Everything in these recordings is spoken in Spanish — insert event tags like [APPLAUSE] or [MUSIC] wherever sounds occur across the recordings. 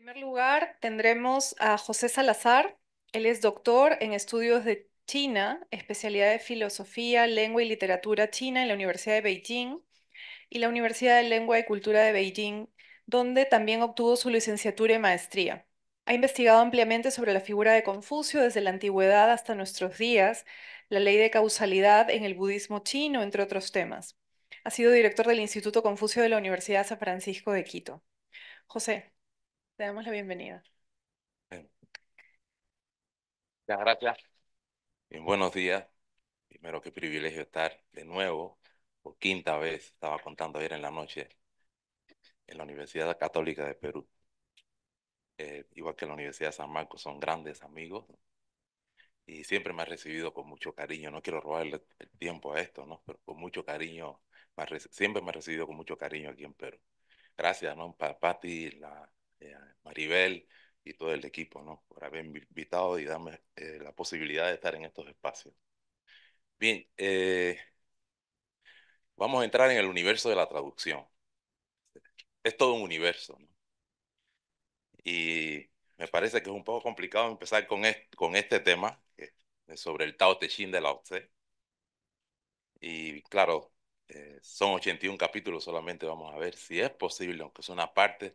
En primer lugar, tendremos a José Salazar. Él es doctor en estudios de China, especialidad de filosofía, lengua y literatura china en la Universidad de Beijing y la Universidad de Lengua y Cultura de Beijing, donde también obtuvo su licenciatura y maestría. Ha investigado ampliamente sobre la figura de Confucio desde la antigüedad hasta nuestros días, la ley de causalidad en el budismo chino, entre otros temas. Ha sido director del Instituto Confucio de la Universidad San Francisco de Quito. José, te damos la bienvenida. Muchas gracias. buenos días. Primero, qué privilegio estar de nuevo, por quinta vez, estaba contando ayer en la noche, en la Universidad Católica de Perú. Eh, igual que la Universidad de San Marcos, son grandes amigos y siempre me ha recibido con mucho cariño. No quiero robarle el tiempo a esto, ¿no? Pero con mucho cariño, siempre me ha recibido con mucho cariño aquí en Perú. Gracias, ¿no? Para Patti, la eh, Maribel y todo el equipo, ¿no? Por haberme invitado y darme eh, la posibilidad de estar en estos espacios. Bien, eh, vamos a entrar en el universo de la traducción. Es todo un universo, ¿no? Y me parece que es un poco complicado empezar con, este, con este tema, que es sobre el Tao Te Ching de Lao Tse. Y claro, son 81 capítulos solamente, vamos a ver si es posible, aunque es una parte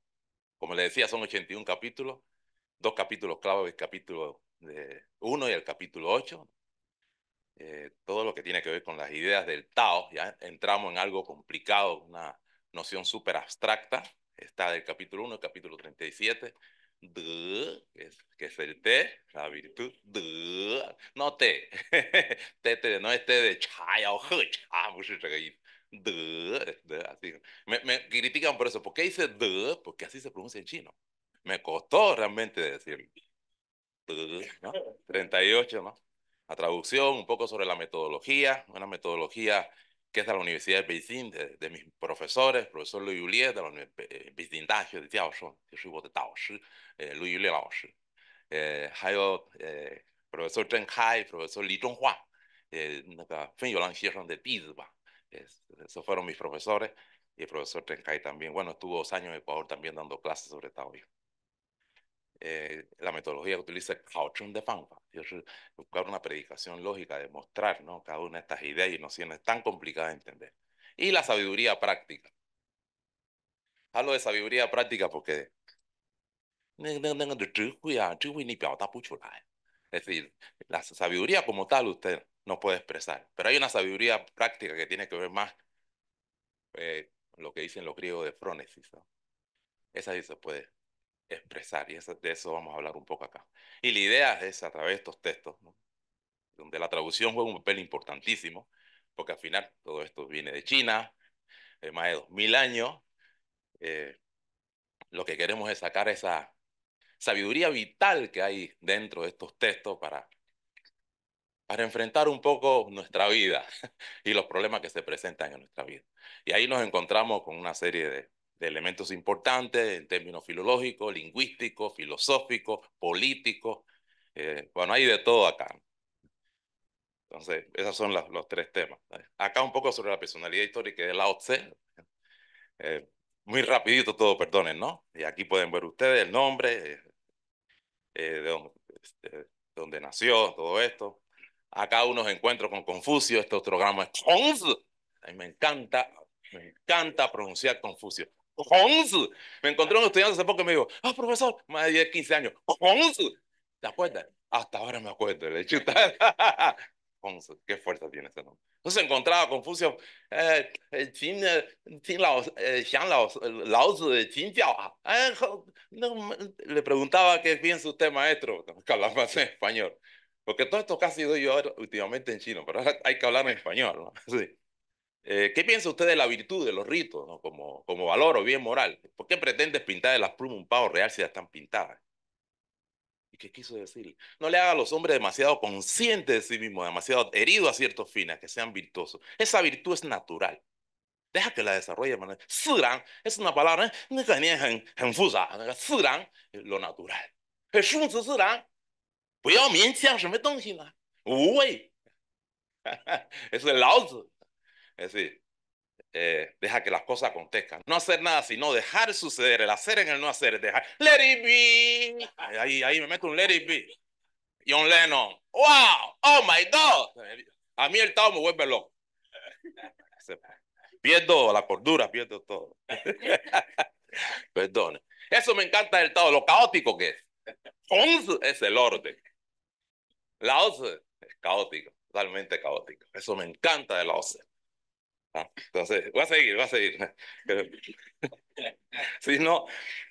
Como le decía, son 81 capítulos, dos capítulos clave, el capítulo 1 y el capítulo 8. Eh, todo lo que tiene que ver con las ideas del Tao, ya entramos en algo complicado, una noción súper abstracta, está del capítulo 1 el capítulo 37, que, es, el T, la virtud, no te, [LAUGHS] no es té de chaya o he, [LAUGHS] Me, critican por eso. ¿Por qué dice de? Porque así se pronuncia en chino. Me costó realmente decir 38, ¿no? La traducción, un poco sobre la metodología, una metodología que es de la Universidad de Beijing, de, mis profesores, profesor Luis Yulie, de la universidad Beijing de Tiaoshun, Luis Lu Yulie eh, eh, eh, eh, eh profesor Chen Kai, profesor Li Zhonghua, de Tizba esos fueron mis profesores y el profesor Tencay también. Bueno, estuvo dos años en Ecuador también dando clases sobre Tao eh, la metodología que utiliza el de Fangfa, es buscar una predicación lógica, demostrar ¿no? cada una de estas ideas y nociones tan complicadas de entender. Y la sabiduría práctica. Hablo de sabiduría práctica porque es decir, la sabiduría como tal, usted no puede expresar. Pero hay una sabiduría práctica que tiene que ver más eh, lo que dicen los griegos de frónesis. Esa sí se puede expresar y eso, de eso vamos a hablar un poco acá. Y la idea es a través de estos textos, donde la traducción juega un papel importantísimo, porque al final todo esto viene de China, de más de 2000 años. Eh, lo que queremos es sacar esa sabiduría vital que hay dentro de estos textos para para enfrentar un poco nuestra vida [LAUGHS] y los problemas que se presentan en nuestra vida. Y ahí nos encontramos con una serie de, elementos importantes en términos filológicos, lingüísticos, filosóficos, políticos. Eh, bueno, hay de todo acá. Entonces, esos son los tres temas. Acá un poco sobre la personalidad histórica de Lao Tse. Eh, muy rapidito todo, perdonen, ¿no? Y aquí pueden ver ustedes el nombre, eh, eh este, dónde nació, todo esto. Acá unos encuentros con Confucio, este otro gramo es Confucio. me encanta, me encanta pronunciar Confucio. Confucio. Me encontré un estudiante hace poco que me dijo, ah, profesor, más de 10, 15 años, Confucio. ¿Te acuerdas? Hasta ahora me acuerdo, le [LAUGHS] Confucio, qué fuerza tiene ese nombre. Entonces encontraba Confucio, eh, le preguntaba qué piensa usted, maestro, que hablaba en español. Porque todo esto casi doy yo ahora, últimamente en chino, pero ahora hay que hablar en español. [LAUGHS] Eh, ¿Qué piensa usted de la virtud de los ritos como, valor o bien moral? ¿Por qué pretendes pintar de las plumas un pavo real si ya están pintadas? ¿Y qué quiso decir? No le haga a los hombres demasiado conscientes de sí mismos, demasiado heridos a ciertos fines, que sean virtuosos. Esa virtud es natural. Deja que la desarrolle. Suran es una palabra ¿eh? que ¿eh? lo natural eso es la Es decir, eh，deja que las cosas acontezcan. No hacer nada, sino dejar suceder. El hacer en el no hacer. Dejar. Let it be. Ahí, me meto un let it be. John Lennon. ¡Wow! ¡Oh my God! A mí el Tao me vuelve loco. [LAUGHS] Pierdo la cordura, pierdo todo. [LAUGHS] perdón Eso me encanta del Tao, lo caótico que es. Es el orden. La OCE es caótico, totalmente caótico. Eso me encanta de la Tzu. Ah, entonces, voy a seguir, voy a seguir. si [LAUGHS] no,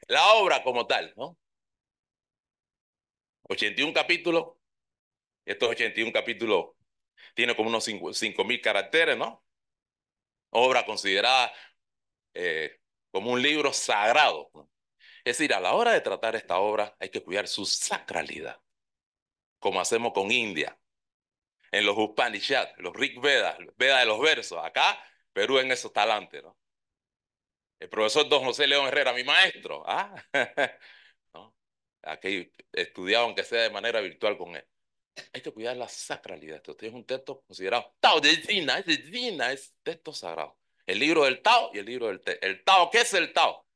la obra como tal, ¿no? 81 capítulos. Estos 81 capítulos tienen como unos 5.000 caracteres, ¿no? Obra considerada eh, como un libro sagrado. Es decir, a la hora de tratar esta obra hay que cuidar su sacralidad como hacemos con India, en los Upanishads, los Rig Vedas, Veda de los versos. Acá, Perú en esos talantes, ¿no? El profesor don José León Herrera, mi maestro, ¿ah? [LAUGHS] Aquí estudiaba, aunque sea de manera virtual con él. Hay que cuidar la sacralidad. Esto es un texto considerado Tao de Dina, es de Dina, es texto sagrado. El libro del Tao y el libro del Te. ¿El Tao qué es el Tao?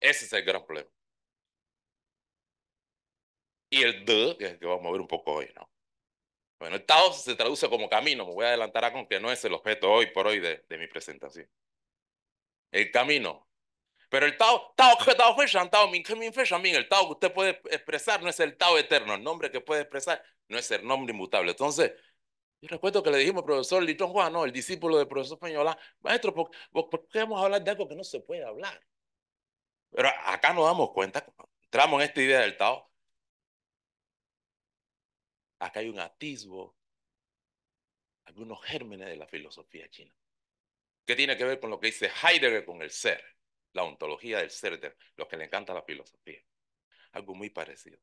Ese es el gran problema y el de, que es el que vamos a ver un poco hoy, ¿no? Bueno, el Tao se traduce como camino, me voy a adelantar a con que no es el objeto hoy por hoy de, mi presentación. El camino. Pero el Tao, Tao que Tao fecha, Tao Min Min Min, el Tao que usted puede expresar no es el Tao eterno, el nombre que puede expresar no es el nombre inmutable. Entonces, yo recuerdo que le dijimos al profesor Litón Juan, no, el discípulo del profesor Peñola, maestro, ¿por qué vamos a hablar de algo que no se puede hablar? Pero acá nos damos cuenta, entramos en esta idea del Tao, Acá hay un atisbo, algunos gérmenes de la filosofía china. ¿Qué tiene que ver con lo que dice Heidegger con el ser? La ontología del ser, de los que le encanta la filosofía. Algo muy parecido.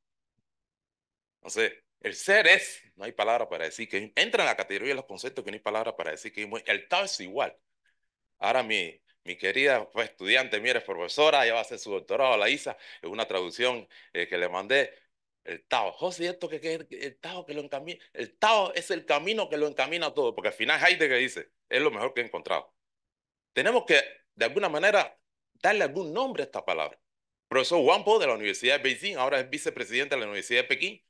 Entonces, el ser es, no hay palabra para decir que entra en la categoría de los conceptos que no hay palabra para decir que el tal es igual. Ahora mi, mi querida pues, estudiante, mire, profesora, ya va a hacer su doctorado la ISA, en una traducción eh, que le mandé, el Tao, José, esto que, es el Tao que lo encamina, el Tao es el camino que lo encamina todo, porque al final Heidegger dice, es lo mejor que he encontrado. Tenemos que, de alguna manera, darle algún nombre a esta palabra. profesor Wang Po de la Universidad de Beijing, ahora es vicepresidente de la Universidad de Pekín,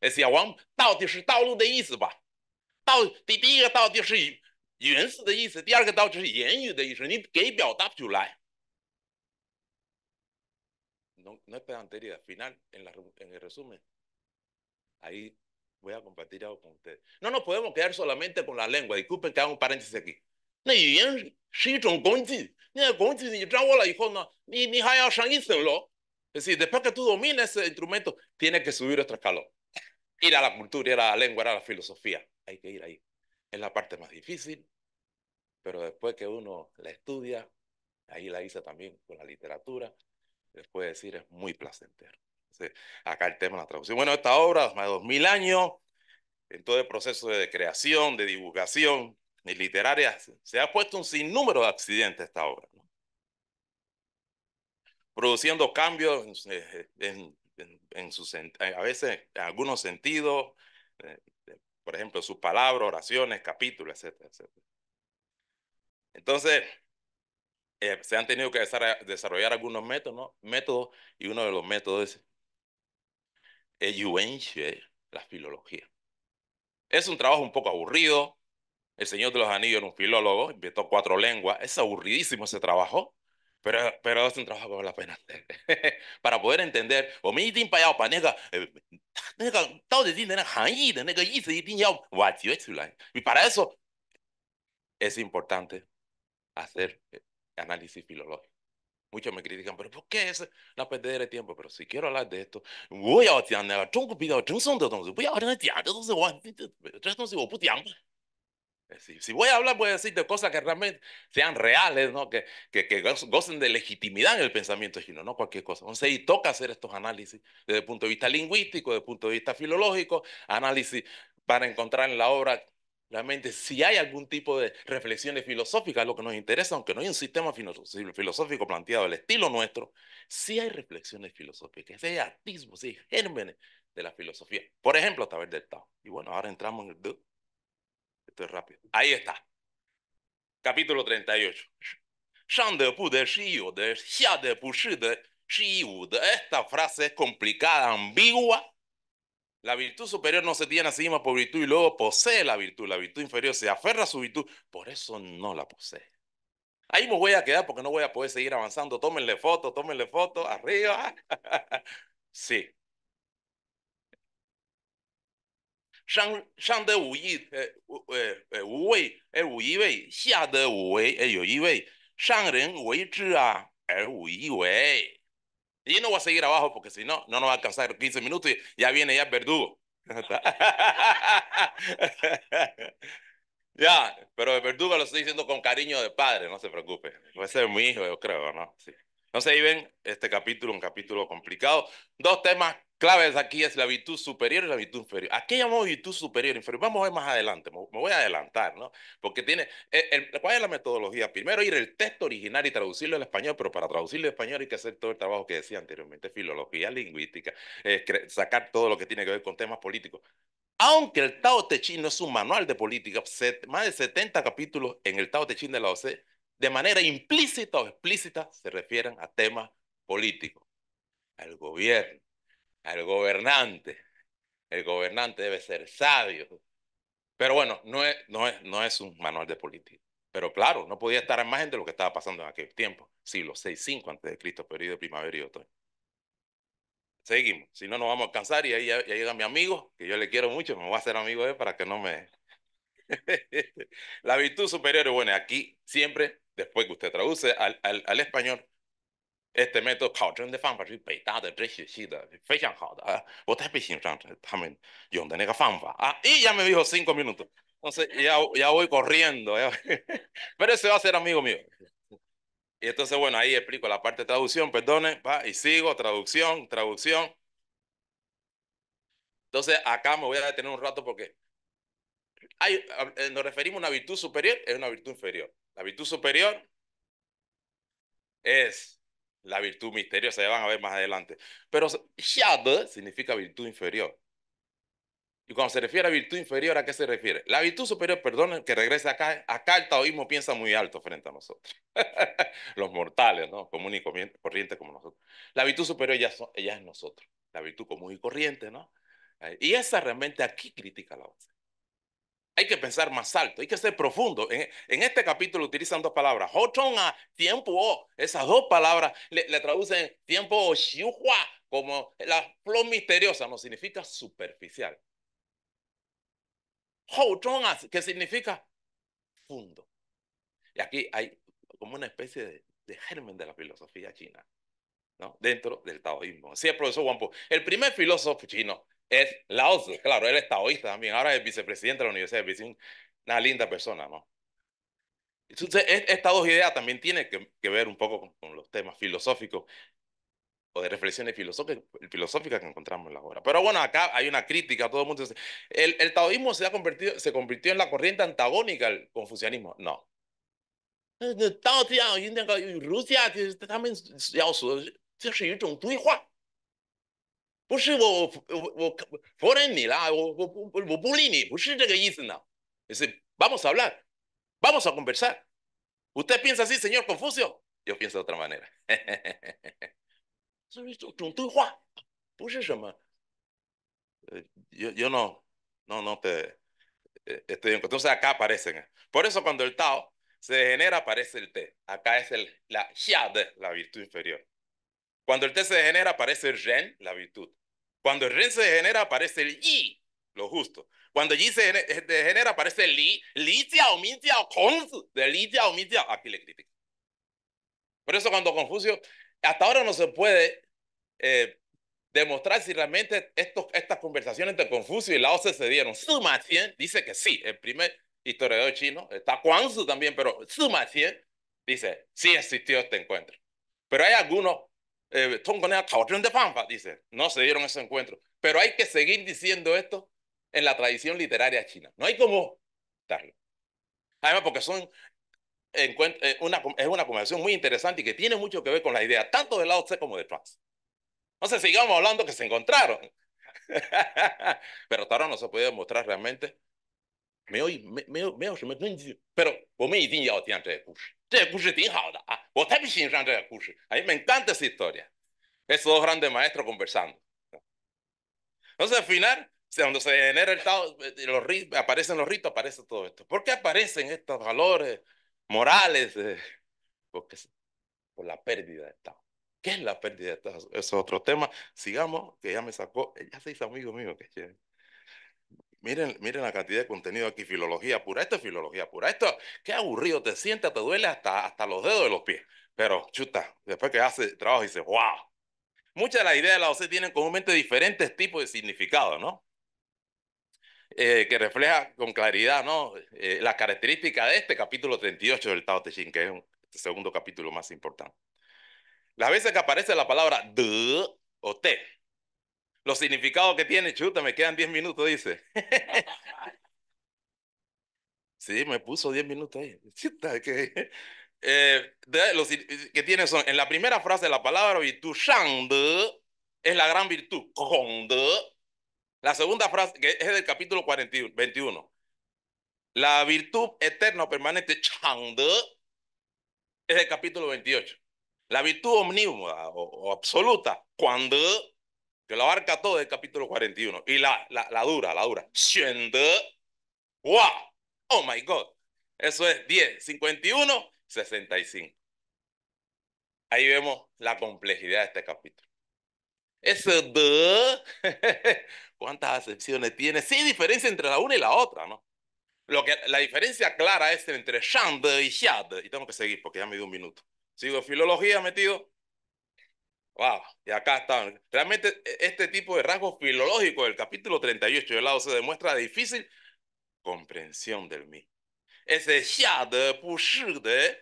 decía Wang, Tao es Tao de Isba. Tao, Tao es 原始的意思，第二个道就是言语的意思，你给表达不出来。no, no es pedantería, final, en, el resumen. Ahí voy a compartir algo con ustedes. No nos podemos quedar solamente con la lengua. Disculpen que haga un paréntesis aquí. Es decir, después que tú domines ese instrumento, tienes que subir otro escalón. Ir a la cultura, ir a la lengua, ir a la filosofía. Hay que ir ahí. Es la parte más difícil, pero después que uno la estudia, ahí la hice también con la literatura, les puedo decir, es muy placentero. acá el tema de la traducción. Bueno, esta obra, más de dos mil años, en todo el proceso de creación, de divulgación literaria, se ha puesto un sinnúmero de accidentes esta obra, produciendo cambios eh, en, sus, a veces algunos sentidos, eh, eh, por ejemplo, sus palabras, oraciones, capítulos, etcétera, etcétera. Entonces, eh, se han tenido que desarrollar algunos métodos, métodos y uno de los métodos es eh, la filología. Es un trabajo un poco aburrido. El Señor de los Anillos era un filólogo, inventó cuatro lenguas. Es aburridísimo ese trabajo, pero, pero es un trabajo que vale la pena hacer. [LAUGHS] Para poder entender, o eh, Y para eso es importante hacer análisis filológico. Muchos me critican, pero ¿por qué es la pérdida de tiempo? Pero si quiero hablar de esto, voy a si, este, si voy a hablar, voy a decir de cosas que realmente sean reales, ¿no? que, que, gocen de legitimidad en el pensamiento chino, no cualquier cosa. Entonces, y toca hacer estos análisis desde el punto de vista lingüístico, desde el punto de vista filológico, análisis para encontrar en la obra Realmente, si hay algún tipo de reflexiones filosóficas, lo que nos interesa, aunque no hay un sistema filosófico planteado al estilo nuestro, si hay reflexiones filosóficas, ese hay artismo, sí hay gérmenes de la filosofía. Por ejemplo, a través del Tao. Y bueno, ahora entramos en el Esto es rápido. Ahí está. Capítulo 38. Esta frase es complicada, ambigua, la virtud superior no se tiene a por virtud y luego posee la virtud. La virtud inferior se aferra a su virtud, por eso no la posee. Ahí me voy a quedar porque no voy a poder seguir avanzando. Tómenle foto, tómenle foto, arriba. [LAUGHS] sí. Shang, de eh, eh, eh, wu yi, de wu wei, y no voy a seguir abajo porque si no, no nos va a alcanzar 15 minutos y ya viene ya el verdugo. [LAUGHS] ya, pero el verdugo lo estoy diciendo con cariño de padre, no se preocupe. Puede ser mi hijo, yo creo, ¿no? Sí. Entonces ahí ven este capítulo, un capítulo complicado. Dos temas claves aquí es la virtud superior y la virtud inferior. ¿A qué llamamos virtud superior e inferior? Vamos a ver más adelante, me voy a adelantar, ¿no? Porque tiene, eh, ¿cuál es la metodología? Primero ir el texto original y traducirlo al español, pero para traducirlo al español hay que hacer todo el trabajo que decía anteriormente, filología, lingüística, sacar todo lo que tiene que ver con temas políticos. Aunque el Tao Te Ching no es un manual de política, más de 70 capítulos en el Tao Te Ching de la OCE, de manera implícita o explícita, se refieren a temas políticos, al gobierno, al gobernante. El gobernante debe ser sabio. Pero bueno, no es, no es, no es un manual de política. Pero claro, no podía estar en margen de lo que estaba pasando en aquel tiempo, siglo 6-5 antes de Cristo, periodo de primavera y otoño. Seguimos, si no nos vamos a alcanzar y ahí ya, llega mi amigo, que yo le quiero mucho, me voy a hacer amigo de él para que no me... [LAUGHS] la virtud superior, bueno, aquí siempre, después que usted traduce al, al, al español, este método, Y ya me dijo cinco minutos. Entonces ya, ya voy corriendo. [LAUGHS] Pero ese va a ser amigo mío. [LAUGHS] Y entonces, bueno, ahí explico la parte de traducción, perdone, va, y sigo, traducción, traducción. Entonces, acá me voy a detener un rato porque hay, eh, nos referimos a una virtud superior, es una virtud inferior. La virtud superior es la virtud misteriosa, ya van a ver más adelante. Pero Shad significa virtud inferior. Y cuando se refiere a virtud inferior, ¿a qué se refiere? La virtud superior, perdón, que regrese acá, acá el taoísmo piensa muy alto frente a nosotros. [LAUGHS] Los mortales, ¿no? Común y corriente como nosotros. La virtud superior ya, son, ya es nosotros. La virtud común y corriente, ¿no? Eh, y esa realmente aquí critica la base hay que pensar más alto, hay que ser profundo. En, este capítulo utilizan dos palabras, hotong a tiempo o, esas dos palabras le, traducen tiempo o xiuhua, como la flor misteriosa, no significa superficial. Hotong a, que significa fundo. Y aquí hay como una especie de, germen de la filosofía china, ¿no? Dentro del taoísmo. Así el profesor Wampo, el primer filósofo chino es Lao Claro, él es taoísta también, ahora es vicepresidente de la Universidad de Beijing, una linda persona, ¿no? Entonces, estas dos ideas también tienen que, que ver un poco con, los temas filosóficos o de reflexiones filosóficas, filosóficas que encontramos en la obra. Pero bueno, acá hay una crítica, todo el mundo dice, el, taoísmo se, ha convertido, se convirtió en la corriente antagónica al confucianismo. No. Rusia también vamos a hablar, vamos a conversar. Usted piensa así, señor Confucio, yo pienso de otra manera. yo no no no te estoy entonces acá aparecen. Por eso cuando el Tao se degenera aparece el Te. Acá es el la la virtud inferior. Cuando el Te se degenera, aparece el Ren, la virtud. Cuando el ren se degenera, aparece el yi, lo justo. Cuando yi se eh, degenera, aparece el li, li jiao, mi jiao, de li jiao, mi jiao. Aquí le critica. Por eso cuando Confucio, hasta ahora no se puede eh, demostrar si realmente estos, estas conversaciones entre Confucio y Lao se dieron. Suma Qian dice que sí, el primer historiador chino, está Quanzu también, pero suma Qian dice, sí existió este encuentro. Pero hay algunos eh, dice, no se dieron ese encuentro. Pero hay que seguir diciendo esto en la tradición literaria china. No hay como darlo. Además, porque son eh, es una conversación muy interesante y que tiene mucho que ver con la idea, tanto del lado como de Trump. Entonces, sigamos hablando que se encontraron. [LAUGHS] Pero Taro no se puede demostrar realmente 没有没没有没有什么证据，pero me encanta esa historia esos dos grandes maestros conversando. Entonces al final, cuando se genera el estado eh, los aparecen los ritos, aparece todo esto. ¿Por qué aparecen estos valores morales? Porque por la pérdida del estado ¿Qué es la pérdida del estado? es otro tema. Sigamos, que ya me sacó, eh, ya se hizo amigo mío, que chévere miren, la cantidad de contenido aquí, filología pura, esto es filología pura, esto, qué aburrido, te sienta, te duele hasta, hasta los dedos de los pies, pero chuta, después que hace trabajo y dice, wow. Muchas de las ideas de la OCE tienen comúnmente diferentes tipos de significado, ¿no? Eh, que refleja con claridad, ¿no? Eh, la característica de este capítulo 38 del Tao Te Ching, que es el segundo capítulo más importante. Las veces que aparece la palabra D o te, los significados que tiene, chuta, me quedan 10 minutos, dice. [LAUGHS] sí, me puso 10 minutos ahí. Chuta, que, eh, los que tiene son, en la primera frase la palabra virtud, shang es la gran virtud, La segunda frase, que es del capítulo 41, 21. La virtud eterna permanente, es del capítulo 28. La virtud omnívora o absoluta, cuando que lo abarca todo el capítulo 41. Y la, la, la dura, la dura. ¡Wow! ¡Oh, my God! Eso es 10, 51, 65. Ahí vemos la complejidad de este capítulo. Ese de... [LAUGHS] ¿Cuántas acepciones tiene? Sí, diferencia entre la una y la otra, ¿no? Lo que, la diferencia clara es entre Shand y Shad. Y tengo que seguir porque ya me dio un minuto. Sigo filología metido. Wow, y acá están. Realmente e, este tipo de rasgos filológicos del capítulo 38 del lado se demuestra difícil comprensión del mí. Ese xia de, shi de,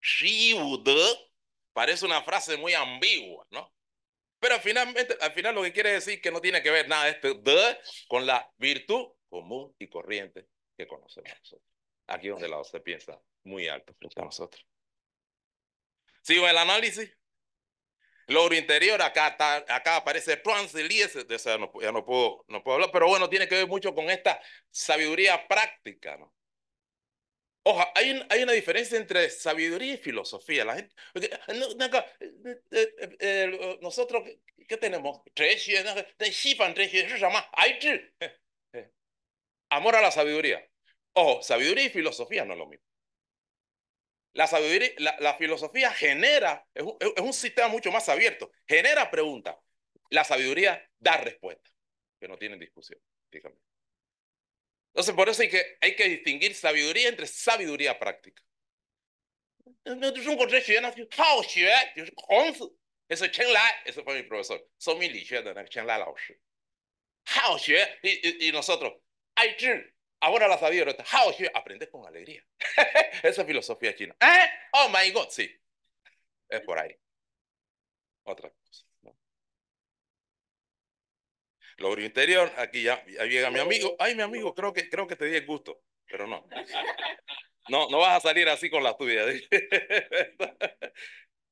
shi de, parece una frase muy ambigua, ¿no? Pero finalmente, al final lo que quiere decir que no tiene que ver nada este de con la virtud común y corriente que conocemos nosotros. Aquí donde lado se piensa muy alto frente a nosotros. Sigo el análisis. Logro interior, acá, acá aparece Franz Elias, o ya no puedo, no puedo hablar, pero bueno, tiene que ver mucho con esta sabiduría práctica, ¿no? Ojo, hay, hay una diferencia entre sabiduría y filosofía. La gente, eh, eh, eh, nosotros, ¿qué tenemos? [LAUGHS] Amor a la sabiduría. Ojo, sabiduría y filosofía no es lo mismo. La, sabiduría, la, filosofía genera, es un, sistema mucho más abierto, genera preguntas. La sabiduría da respuestas, que no tienen discusión. Entonces, por eso hay que, hay que distinguir sabiduría entre sabiduría práctica. ese mi profesor. y nosotros, Ahora la sabía, aprendes con alegría. [LAUGHS] Esa es filosofía china. ¿Eh? Oh my God, sí. Es por ahí. Otra cosa. Logro interior, aquí ya, llega mi amigo. Ay, mi amigo, creo que, creo que te di el gusto, pero no. No, no vas a salir así con la tuya. [LAUGHS]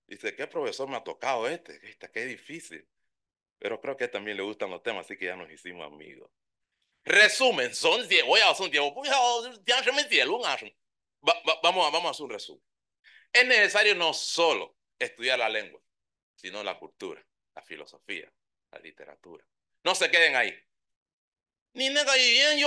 Dice, ¿qué profesor me ha tocado este? Este, qué difícil. Pero creo que también le gustan los temas, así que ya nos hicimos amigos. Resumen, son diez, voy a hacer un tiempo, voy a hacer un vamos, a, vamos a hacer un resumen. Es necesario no solo estudiar la lengua, sino la cultura, la filosofía, la literatura. No se queden ahí. Ni yo la ya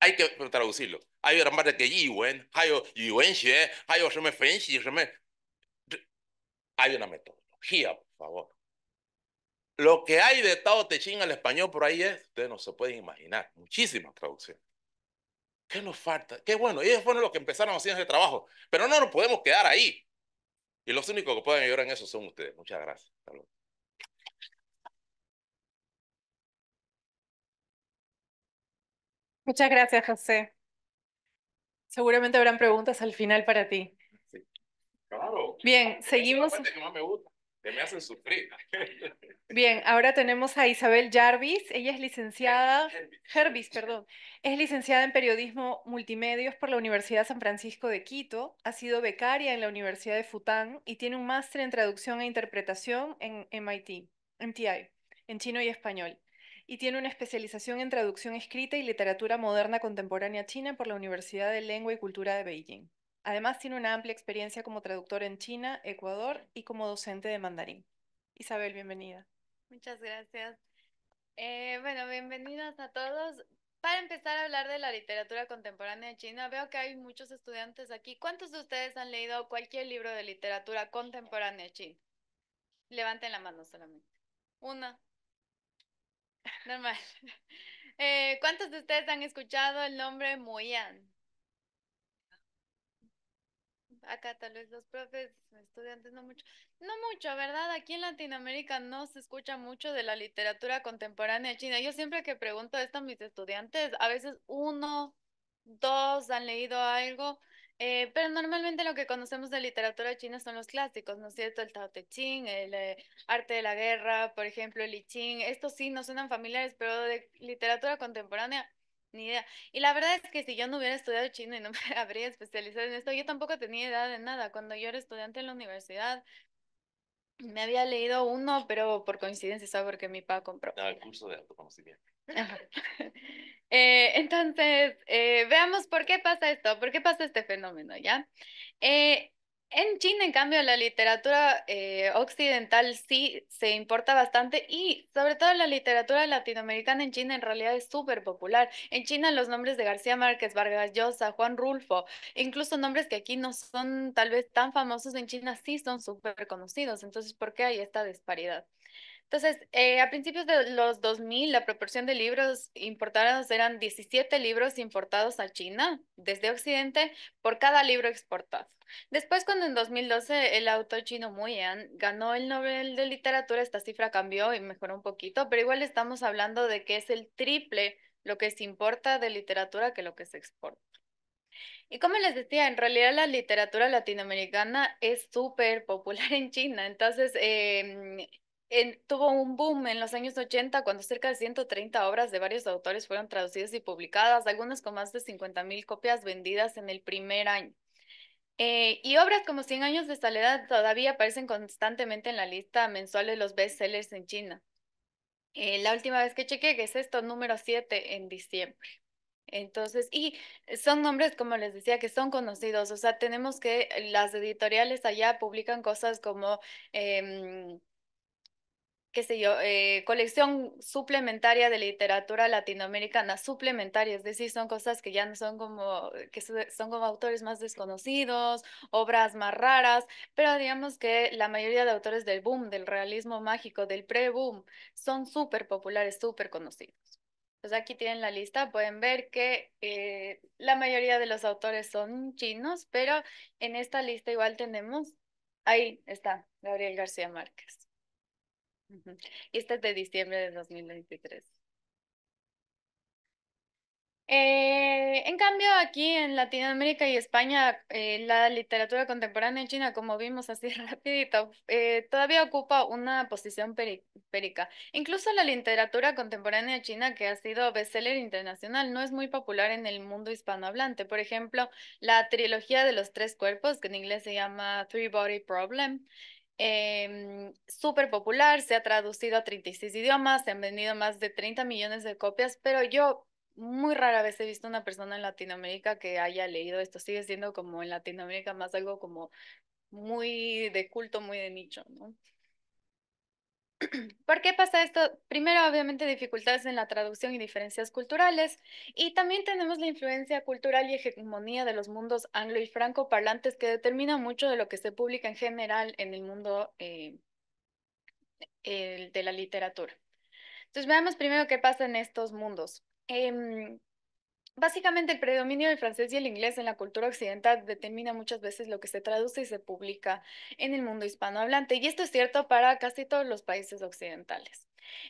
hay que traducirlo. Hay una que hay una metodología, por favor. Lo que hay de todo Te Ching al español por ahí es, ustedes no se pueden imaginar, muchísimas traducciones. ¿Qué nos falta? Qué bueno, ellos fueron los que empezaron haciendo ese trabajo, pero no nos podemos quedar ahí. Y los únicos que pueden ayudar en eso son ustedes. Muchas gracias. Muchas gracias, José. Seguramente habrán preguntas al final para ti. Sí. Claro. Bien, seguimos. que me me hacen sufrir. [LAUGHS] Bien, ahora tenemos a Isabel Jarvis. Ella es licenciada, Jarvis, perdón. Es licenciada en periodismo multimedios por la Universidad San Francisco de Quito. Ha sido becaria en la Universidad de Fután y tiene un máster en traducción e interpretación en MIT, MTI, en chino y español y tiene una especialización en traducción escrita y literatura moderna contemporánea china por la Universidad de Lengua y Cultura de Beijing. Además, tiene una amplia experiencia como traductor en China, Ecuador y como docente de mandarín. Isabel, bienvenida. Muchas gracias. Eh, bueno, bienvenidos a todos. Para empezar a hablar de la literatura contemporánea china, veo que hay muchos estudiantes aquí. ¿Cuántos de ustedes han leído cualquier libro de literatura contemporánea china? Levanten la mano solamente. Una, [LAUGHS] Normal. Eh, ¿Cuántos de ustedes han escuchado el nombre Moyan? Acá tal vez los profes, estudiantes, no mucho. No mucho, ¿verdad? Aquí en Latinoamérica no se escucha mucho de la literatura contemporánea china. Yo siempre que pregunto esto a mis estudiantes, a veces uno, dos han leído algo, eh, pero normalmente lo que conocemos de literatura china son los clásicos, ¿no es cierto? El Tao Te Ching, el eh, arte de la guerra, por ejemplo, el I Ching. Estos sí nos suenan familiares, pero de literatura contemporánea, ni idea. Y la verdad es que si yo no hubiera estudiado chino y no [LAUGHS] me habría especializado en esto, yo tampoco tenía idea de nada. Cuando yo era estudiante en la universidad, me había leído uno, pero por coincidencia, ¿sabes? Porque mi papá compró. No, el curso de autoconocimiento. Eh, entonces, eh, veamos por qué pasa esto, por qué pasa este fenómeno, ¿ya? Eh, en China, en cambio, la literatura occidental sí se importa bastante y sobre todo la literatura latinoamericana en China en realidad es súper popular. En China los nombres de García Márquez, Vargas Llosa, Juan Rulfo, incluso nombres que aquí no son tal vez tan famosos en China sí son súper conocidos. Entonces, ¿por qué hay esta disparidad? Entonces, eh, a principios de los 2000, la proporción de libros importados eran 17 libros importados a China desde Occidente por cada libro exportado. Después, cuando en 2012 el autor chino Muyan ganó el Nobel de Literatura, esta cifra cambió y mejoró un poquito, pero igual estamos hablando de que es el triple lo que se importa de literatura que lo que se exporta. Y como les decía, en realidad la literatura latinoamericana es súper popular en China, entonces em, tuvo un boom en los años 80 cuando cerca de 130 obras de varios autores fueron traducidas y publicadas, algunas con más de 50.000 copias vendidas en el primer año. Eh, y obras como 100 años de soledad todavía aparecen constantemente en la lista mensual de los bestsellers en China. Eh, la última vez que chequeé, que es esto, número 7 en diciembre. Entonces, y son nombres, como les decía, que son conocidos. O sea, tenemos que eh, las editoriales allá publican cosas como... Em, qué sé yo, eh, colección suplementaria de literatura latinoamericana, suplementaria, es decir, son cosas que ya no son como, eh, que son como autores más desconocidos, obras más raras, pero digamos que la mayoría de autores del boom, del realismo mágico, del pre-boom, son súper populares, súper conocidos. Pues aquí tienen la lista, pueden ver que eh, la mayoría de los autores son chinos, pero en esta lista igual tenemos, ahí está, Gabriel García Márquez. Y este es de diciembre de 2023. Eh, en cambio, aquí en Latinoamérica y España, eh, la literatura contemporánea China, como vimos así [LAUGHS] rapidito, eh, todavía ocupa una posición periférica. Incluso la literatura contemporánea china, que ha sido bestseller internacional, no es muy popular en el mundo hispanohablante. Por ejemplo, la trilogía de los tres cuerpos, que en inglés se llama Three Body Problem, eh, súper popular, se ha traducido a 36 idiomas, se han vendido más de 30 millones de copias, pero yo muy rara vez he visto una persona en Latinoamérica que haya leído esto. Sigue siendo como en Latinoamérica más algo como muy de culto, muy de nicho, ¿no? [CLEARS THROAT] ¿Por qué pasa esto? Primero, obviamente, dificultades en la traducción y diferencias culturales, y también tenemos la influencia cultural y hegemonía de los mundos anglo y franco parlantes que determina mucho de lo que se publica en general en el mundo eh, de la literatura. Entonces, veamos primero qué pasa en estos mundos. Em, Básicamente el predominio del francés y el inglés en la cultura occidental determina muchas veces lo que se traduce y se publica en el mundo hispanohablante, y esto es cierto para casi todos los países occidentales.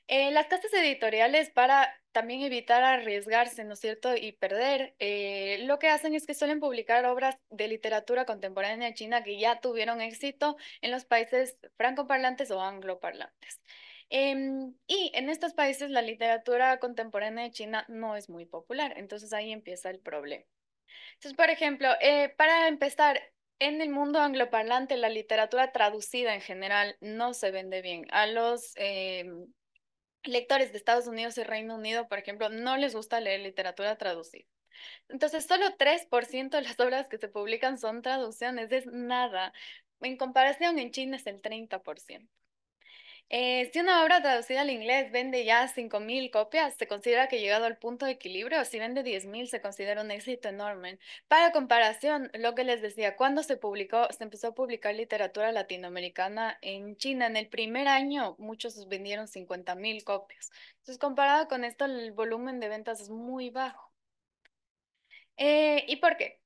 Eh, las casas editoriales para también evitar arriesgarse, ¿no es cierto?, y perder, eh, lo que hacen es que suelen publicar obras de literatura contemporánea china que ya tuvieron éxito en los países francoparlantes o angloparlantes. Em, y en estos países la literatura contemporánea de China no es muy popular, entonces ahí empieza el problema. Entonces, por ejemplo, eh, para empezar, en el mundo angloparlante la literatura traducida en general no se vende bien. A los em, lectores de Estados Unidos y Reino Unido, por ejemplo, no les gusta leer literatura traducida. Entonces, solo 3% de las obras que se publican son traducciones, es nada. En comparación, en China es el 30%. Eh, si una obra traducida al inglés vende ya 5.000 copias, se considera que ha llegado al punto de equilibrio, si vende 10.000 se considera un éxito enorme. Para comparación, lo que les decía, cuando se publicó, se empezó a publicar literatura latinoamericana en China, en el primer año muchos vendieron 50.000 copias. Entonces, comparado con esto, el volumen de ventas es muy bajo. Eh, ¿Y por qué?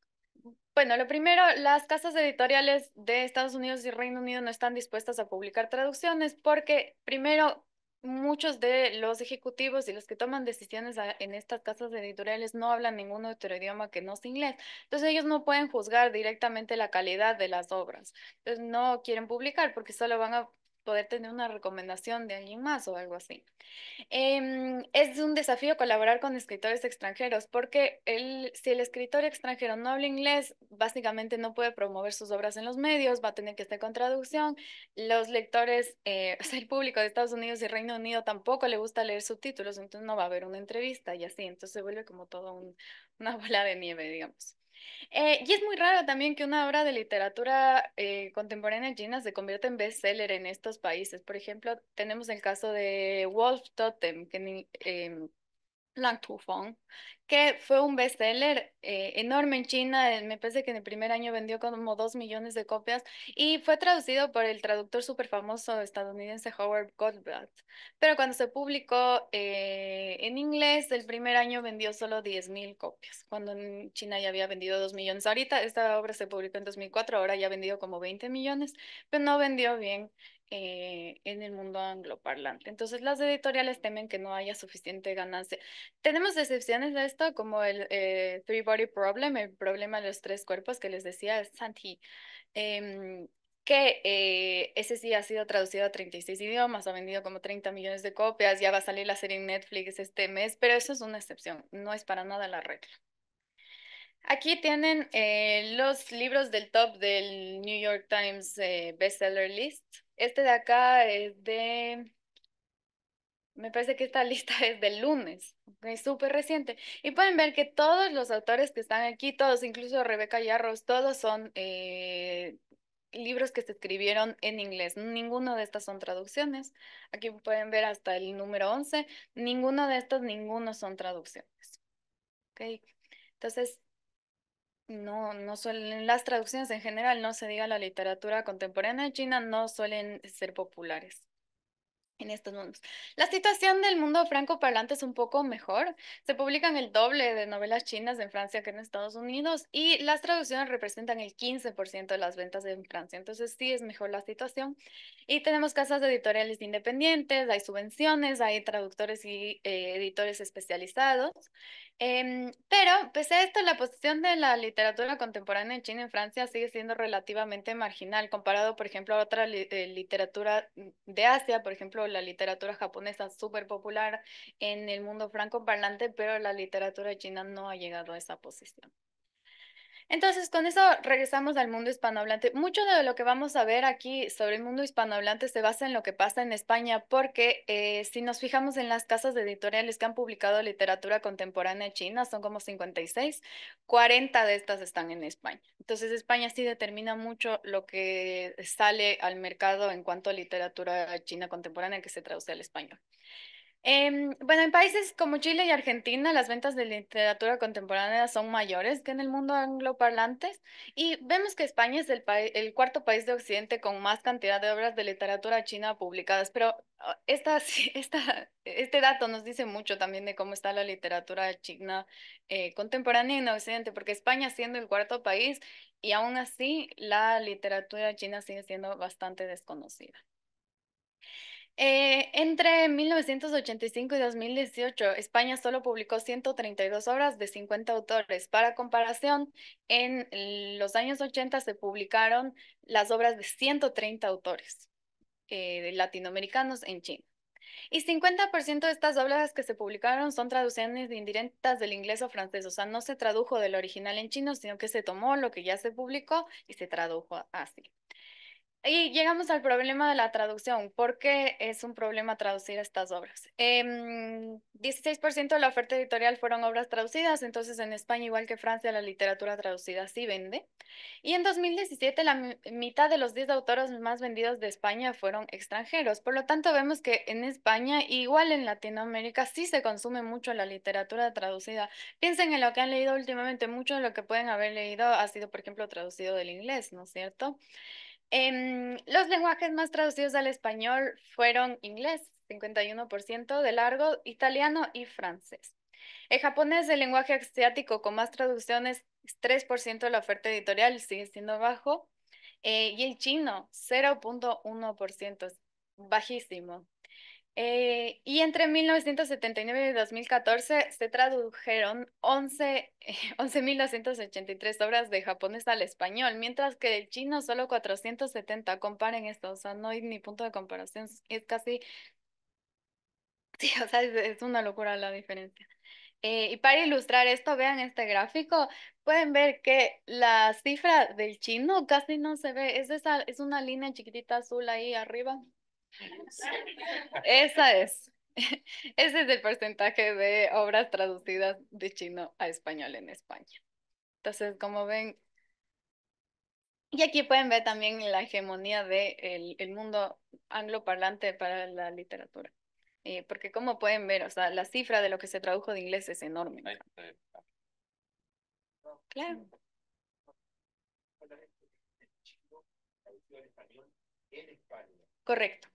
Bueno, lo primero, las casas editoriales de Estados Unidos y Reino Unido no están dispuestas a publicar traducciones porque, primero, muchos de los ejecutivos y los que toman decisiones en estas casas editoriales no hablan ningún otro idioma que no sea inglés. Entonces ellos no pueden juzgar directamente la calidad de las obras. Entonces no quieren publicar porque solo van a poder tener una recomendación de alguien más o algo así. Em, es un desafío colaborar con escritores extranjeros porque si el escritor extranjero no habla inglés, básicamente no puede promover sus obras en los medios, va a tener que estar con traducción. Los lectores, eh, [LAUGHS] o sea, el público de Estados Unidos y Reino Unido tampoco le gusta leer subtítulos, entonces no va a haber una entrevista y así. Entonces se vuelve como todo una bola de nieve, digamos. Eh, y es muy raro también que una obra de literatura eh, contemporánea china se convierta en bestseller en estos países. Por ejemplo, tenemos el caso de Wolf Totem, que em, Lang que fue un bestseller eh, enorme en China, me parece que en el primer año vendió como dos millones de copias y fue traducido por el traductor súper famoso estadounidense Howard Goldblatt. Pero cuando se publicó eh, en inglés, el primer año vendió solo 10.000 mil copias, cuando en China ya había vendido dos millones. Ahorita esta obra se publicó en 2004, ahora ya ha vendido como 20 millones, pero no vendió bien eh, en el mundo angloparlante. Entonces las editoriales temen que no haya suficiente ganancia. Tenemos excepciones a esto, como el eh, Three Body Problem, el problema de los tres cuerpos que les decía Santi, em, que eh, ese sí ha sido traducido a 36 idiomas, ha vendido como 30 millones de copias, ya va a salir la serie en Netflix este mes, pero eso es una excepción, no es para nada la regla. Aquí tienen eh, los libros del top del New York Times eh, bestseller list. Este de acá es de, me parece que esta [LAUGHS] lista es del lunes, es súper reciente. Y pueden ver que todos los autores que están aquí, todos, incluso Rebeca Yarros, todos son eh, libros que se escribieron en inglés. Ninguno de estas son traducciones. Aquí pueden ver hasta el número 11. Ninguno de estos, ninguno son traducciones. Okay. Entonces, no, no suelen, las traducciones en general, no se diga la literatura contemporánea china, no suelen ser populares en estos mundos. La situación del mundo francoparlante es un poco mejor. Se publican el doble de novelas chinas en Francia que en Estados Unidos y las traducciones representan el 15% de las ventas en Francia. Entonces sí es mejor la situación. Y tenemos casas editoriales independientes, hay subvenciones, hay traductores y eh, editores especializados. Em, pero pese a esto, la posición de la literatura contemporánea en China y en Francia sigue siendo relativamente marginal comparado, por ejemplo, a otra eh, literatura de Asia, por ejemplo, la literatura japonesa es súper popular en el mundo franco pero la literatura china no ha llegado a esa posición. Entonces, con eso regresamos al mundo hispanohablante. Mucho de lo que vamos a ver aquí sobre el mundo hispanohablante se basa en lo que pasa en España, porque eh, si nos fijamos en las casas de editoriales que han publicado literatura contemporánea china, son como 56, 40 de estas están en España. Entonces, España sí determina mucho lo que sale al mercado en cuanto a literatura china contemporánea que se traduce al español. Em, bueno, en países como Chile y Argentina, las ventas de literatura contemporánea son mayores que en el mundo angloparlantes y vemos que España es el, cuarto país de Occidente con más cantidad de obras de literatura china publicadas, pero ah, [LAUGHS] este dato nos dice mucho también de cómo está la literatura china eh, contemporánea en Occidente, porque España siendo el cuarto país y aún así la literatura china sigue siendo bastante desconocida. Eh, entre 1985 y 2018, España solo publicó 132 obras de 50 autores. Para comparación, en los años 80 se publicaron las obras de 130 autores eh, latinoamericanos en China. Y 50% de estas obras que se publicaron son traducciones indirectas del inglés o francés, o sea, no se tradujo del original en chino, sino que se tomó lo que ya se publicó y se tradujo así. Y llegamos al problema de la traducción. ¿Por qué es un problema traducir estas obras? Eh, em, 16% de la oferta editorial fueron obras traducidas, entonces en España, igual que Francia, la literatura traducida sí vende. Y en 2017, la mitad de los 10 autores más vendidos de España fueron extranjeros. Por lo tanto, vemos que en España, igual en Latinoamérica, sí se consume mucho la literatura traducida. Piensen en lo que han leído últimamente, mucho de lo que pueden haber leído ha sido, por ejemplo, traducido del inglés, ¿no es cierto? Em, los lenguajes más traducidos al español fueron inglés, 51% de largo, italiano y francés. El japonés, el lenguaje asiático con más traducciones, 3% de la oferta editorial, sigue siendo bajo. Eh, y el chino, 0.1%, bajísimo. Eh, y entre 1979 y 2014 se tradujeron 11.283 [LAUGHS] obras de japonés al español, mientras que del chino solo 470. Comparen esto, o sea, no hay ni punto de comparación, es casi... [LAUGHS] Sí, o sea, es, una locura la diferencia. Eh, y para ilustrar esto, vean este gráfico, pueden ver que la cifra del chino casi no se ve, es, esa, es una línea chiquitita azul ahí arriba esa es. [LAUGHS] Ese es el porcentaje de obras traducidas de chino a español en España. Entonces, como ven, y aquí pueden ver también la hegemonía del de el mundo angloparlante para la literatura. Eh, porque como pueden ver, o sea, la cifra de lo que se tradujo de inglés es enorme. Claro. Correcto.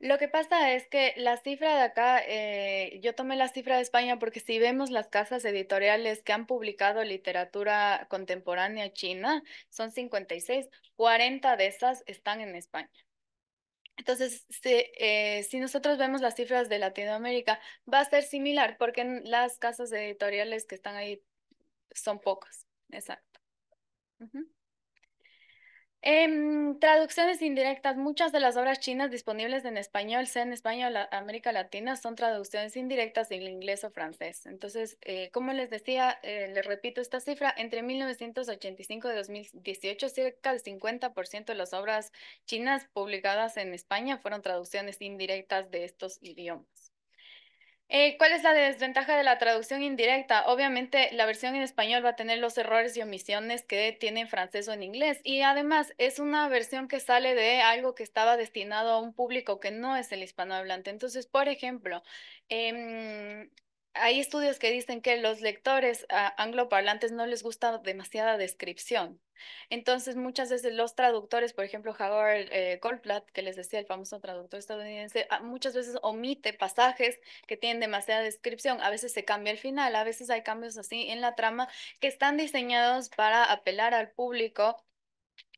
Lo que pasa es que la cifra de acá, eh, yo tomé la cifra de España porque si vemos las casas editoriales que han publicado literatura contemporánea china, son 56, 40 de esas están en España. Entonces, si, eh, si, nosotros vemos las cifras de Latinoamérica, va a ser similar porque las casas editoriales que están ahí son pocas. Exacto. Em, traducciones indirectas. Muchas de las obras chinas disponibles en español, sea en España o América Latina, son traducciones indirectas en inglés o francés. Entonces, eh, como les decía, eh, les repito esta cifra, entre 1985 y 2018, cerca del 50% de las obras chinas publicadas en España fueron traducciones indirectas de estos idiomas. Eh, ¿Cuál es la desventaja de la traducción indirecta? Obviamente la versión en español va a tener los errores y omisiones que tiene en francés o en inglés y además es una versión que sale de algo que estaba destinado a un público que no es el hispanohablante. Entonces, por ejemplo, em, hay estudios que dicen que los lectores angloparlantes no les gusta demasiada descripción. Entonces, muchas veces los traductores, por ejemplo, Howard eh, Goldblatt, que les decía el famoso traductor estadounidense, ah, muchas veces omite pasajes que tienen demasiada descripción. A veces se cambia el final, a veces hay cambios así en la trama que están diseñados para apelar al público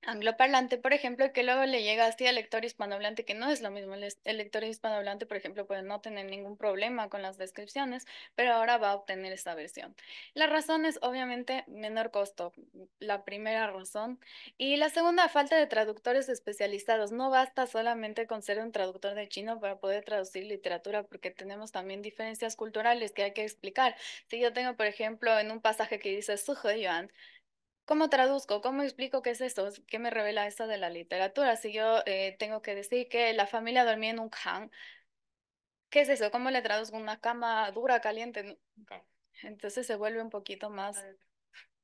angloparlante, por ejemplo, que luego le llega así al lector hispanohablante, que no es lo mismo. El, lector hispanohablante, por ejemplo, puede no tener ningún problema con las descripciones, pero ahora va a obtener esta versión. La razón es, obviamente, menor costo, la primera razón. Y la segunda, falta de traductores especializados. No basta solamente con ser un traductor de chino para poder traducir literatura, porque tenemos también diferencias culturales que hay que explicar. Si yo tengo, por ejemplo, en un pasaje que dice Su ¿Cómo traduzco? ¿Cómo explico qué es esto? ¿Qué me revela esto de la literatura? Si yo eh, tengo que decir que la familia dormía en un khan, ¿qué es eso? ¿Cómo le traduzco una cama dura, caliente? Entonces se vuelve un poquito más...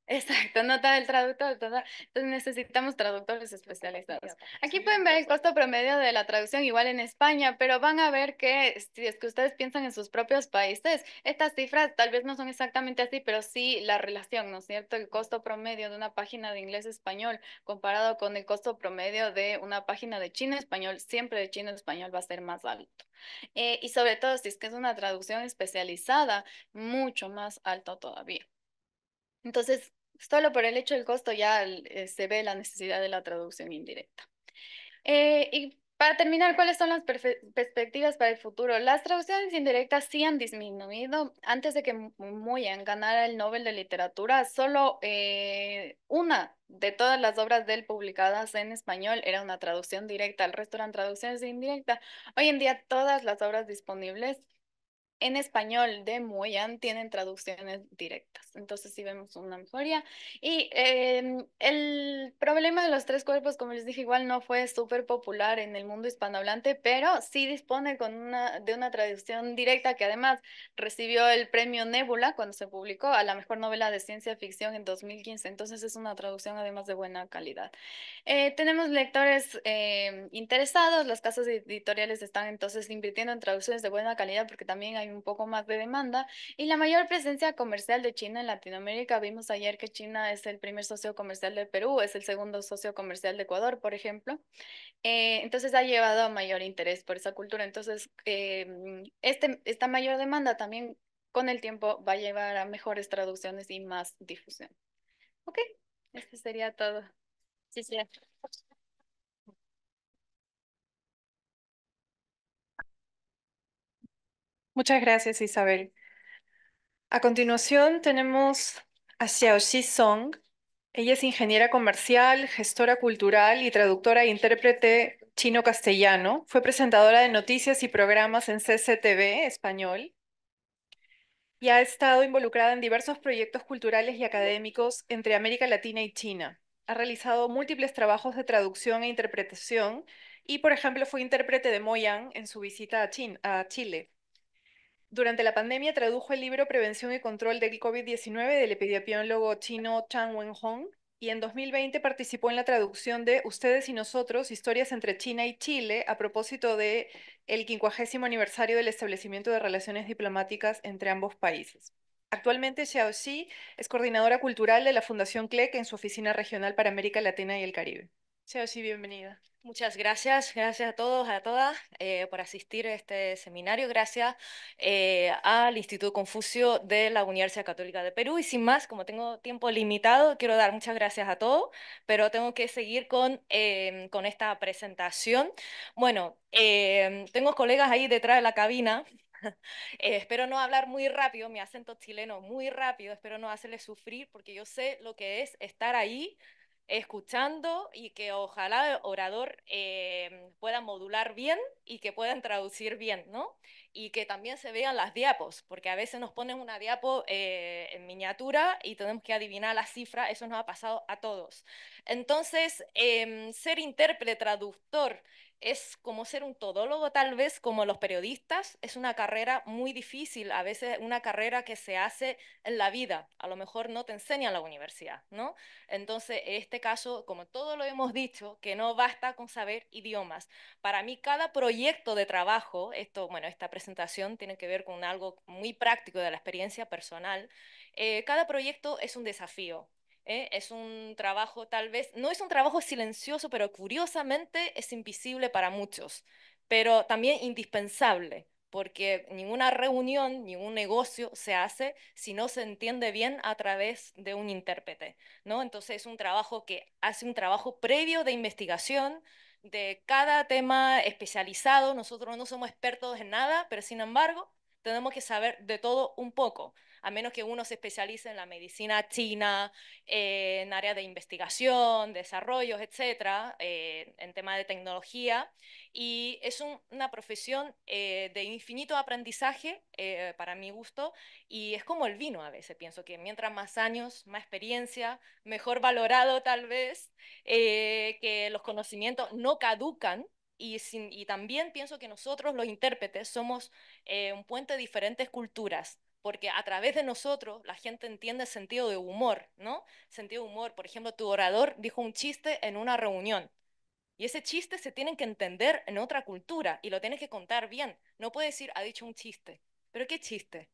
Exacto, nota del traductor. Entonces necesitamos traductores especializados. Aquí pueden ver el costo promedio de la traducción, igual en España, pero van a ver que si es que ustedes piensan en sus propios países, estas cifras tal vez no son exactamente así, pero sí la relación, ¿no es cierto? El costo promedio de una página de inglés-español comparado con el costo promedio de una página de chino-español, siempre de chino-español va a ser más alto. Eh, y sobre todo si es que es una traducción especializada, mucho más alto todavía. Entonces, Solo por el hecho del costo ya eh, se ve la necesidad de la traducción indirecta. Eh, y para terminar, ¿cuáles son las perspectivas para el futuro? Las traducciones indirectas sí han disminuido. Antes de que Muyan ganara el Nobel de Literatura, solo eh, una de todas las obras de él publicadas en español era una traducción directa, el resto eran traducciones indirectas. Hoy en día todas las obras disponibles en español de Muyan tienen traducciones directas. Entonces sí vemos una mejoría. Y em, el problema de los tres cuerpos, como les dije, igual no fue súper popular en el mundo hispanohablante, pero sí dispone con una, de una traducción directa que además recibió el premio Nebula cuando se publicó a la mejor novela de ciencia ficción en 2015. Entonces es una traducción además de buena calidad. Eh, tenemos lectores em, interesados, las casas editoriales están entonces invirtiendo en traducciones de buena calidad porque también hay un poco más de demanda. Y la mayor presencia comercial de China en Latinoamérica, vimos ayer que China es el primer socio comercial de Perú, es el segundo socio comercial de Ecuador, por ejemplo. Eh, entonces ha llevado a mayor interés por esa cultura. Entonces, eh, este, esta mayor demanda también con el tiempo va a llevar a mejores traducciones y más difusión. Ok, este sería todo. Sí, sí. Muchas gracias, Isabel. A continuación tenemos a Xiaoxi Song. Ella es ingeniera comercial, gestora cultural y traductora e intérprete chino-castellano. Fue presentadora de noticias y programas en CCTV español y ha estado involucrada en diversos proyectos culturales y académicos entre América Latina y China. Ha realizado múltiples trabajos de traducción e interpretación y, por ejemplo, fue intérprete de Moyan en su visita a Chile. Durante la pandemia tradujo el libro Prevención y Control del COVID-19 del epidemiólogo chino Chang Wen-hong y en 2020 participó en la traducción de Ustedes y Nosotros, historias entre China y Chile a propósito del el 50 aniversario del establecimiento de relaciones diplomáticas entre ambos países. Actualmente Xiaoxi es coordinadora cultural de la Fundación CLEC en su oficina regional para América Latina y el Caribe. Sea sí, bienvenida. Muchas gracias, gracias a todos, a todas eh, por asistir a este seminario, gracias eh, al Instituto Confucio de la Universidad Católica de Perú y sin más, como tengo tiempo limitado, quiero dar muchas gracias a todos, pero tengo que seguir con, eh, con esta presentación. Bueno, tengo colegas ahí detrás de la cabina. [LAUGHS] espero no hablar muy rápido, mi acento chileno muy rápido, espero no hacerles sufrir porque yo sé lo que es estar ahí escuchando y que ojalá el orador eh, pueda modular bien y que puedan traducir bien, ¿no? Y que también se vean las diapos, porque a veces nos ponen una diapo eh, en miniatura y tenemos que adivinar la cifra, eso nos ha pasado a todos. Entonces, em, ser intérprete, traductor es como ser un todólogo tal vez, como los periodistas, es una carrera muy difícil, a veces una carrera que se hace en la vida, a lo mejor no te enseña en la universidad, ¿no? Entonces, en este caso, como todo lo hemos dicho, que no basta con saber idiomas. Para mí, cada proyecto de trabajo, esto, bueno, esta presentación tiene que ver con algo muy práctico de la experiencia personal, eh, cada proyecto es un desafío, ¿eh? Es un trabajo tal vez, no es un trabajo silencioso, pero curiosamente es invisible para muchos, pero también indispensable porque ninguna reunión, ningún negocio se hace si no se entiende bien a través de un intérprete, ¿no? Entonces es un trabajo que hace un trabajo previo de investigación de cada tema especializado. Nosotros no somos expertos en nada, pero sin embargo tenemos que saber de todo un poco a menos que uno se especialice en la medicina china, eh, en áreas de investigación, desarrollos, etcétera, eh, en tema de tecnología. Y es una profesión eh, de infinito aprendizaje, para mi gusto, y es como el vino a veces. Pienso que mientras más años, más experiencia, mejor valorado tal vez, que los conocimientos no caducan, y, también pienso que nosotros los intérpretes somos un puente de diferentes culturas porque a través de nosotros la gente entiende el sentido de humor, ¿no? Sentido de humor. Por ejemplo, tu orador dijo un chiste en una reunión. Y ese chiste se tiene que entender en otra cultura y lo tienes que contar bien. No puedes decir, ha dicho un chiste. ¿Pero qué chiste?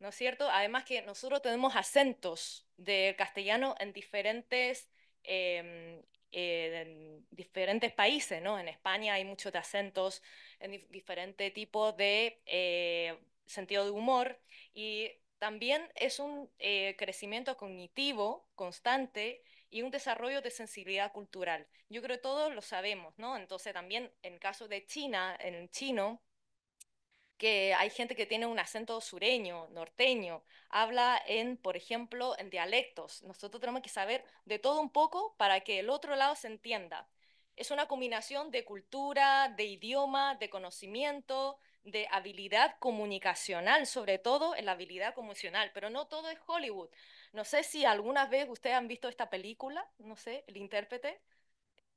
¿No es cierto? Además que nosotros tenemos acentos del castellano em, eh, en diferentes, países, ¿no? En España hay muchos acentos, en diferentes tipos de... Eh, sentido de humor y también es un eh, crecimiento cognitivo constante y un desarrollo de sensibilidad cultural. Yo creo que todos lo sabemos, ¿no? Entonces también en caso de China, en chino, que hay gente que tiene un acento sureño, norteño, habla en, por ejemplo, en dialectos. Nosotros tenemos que saber de todo un poco para que el otro lado se entienda. Es una combinación de cultura, de idioma, de conocimiento, de habilidad comunicacional, sobre todo en la habilidad comunicacional, pero no todo es Hollywood. No sé si alguna vez ustedes han visto esta película, no sé, El intérprete.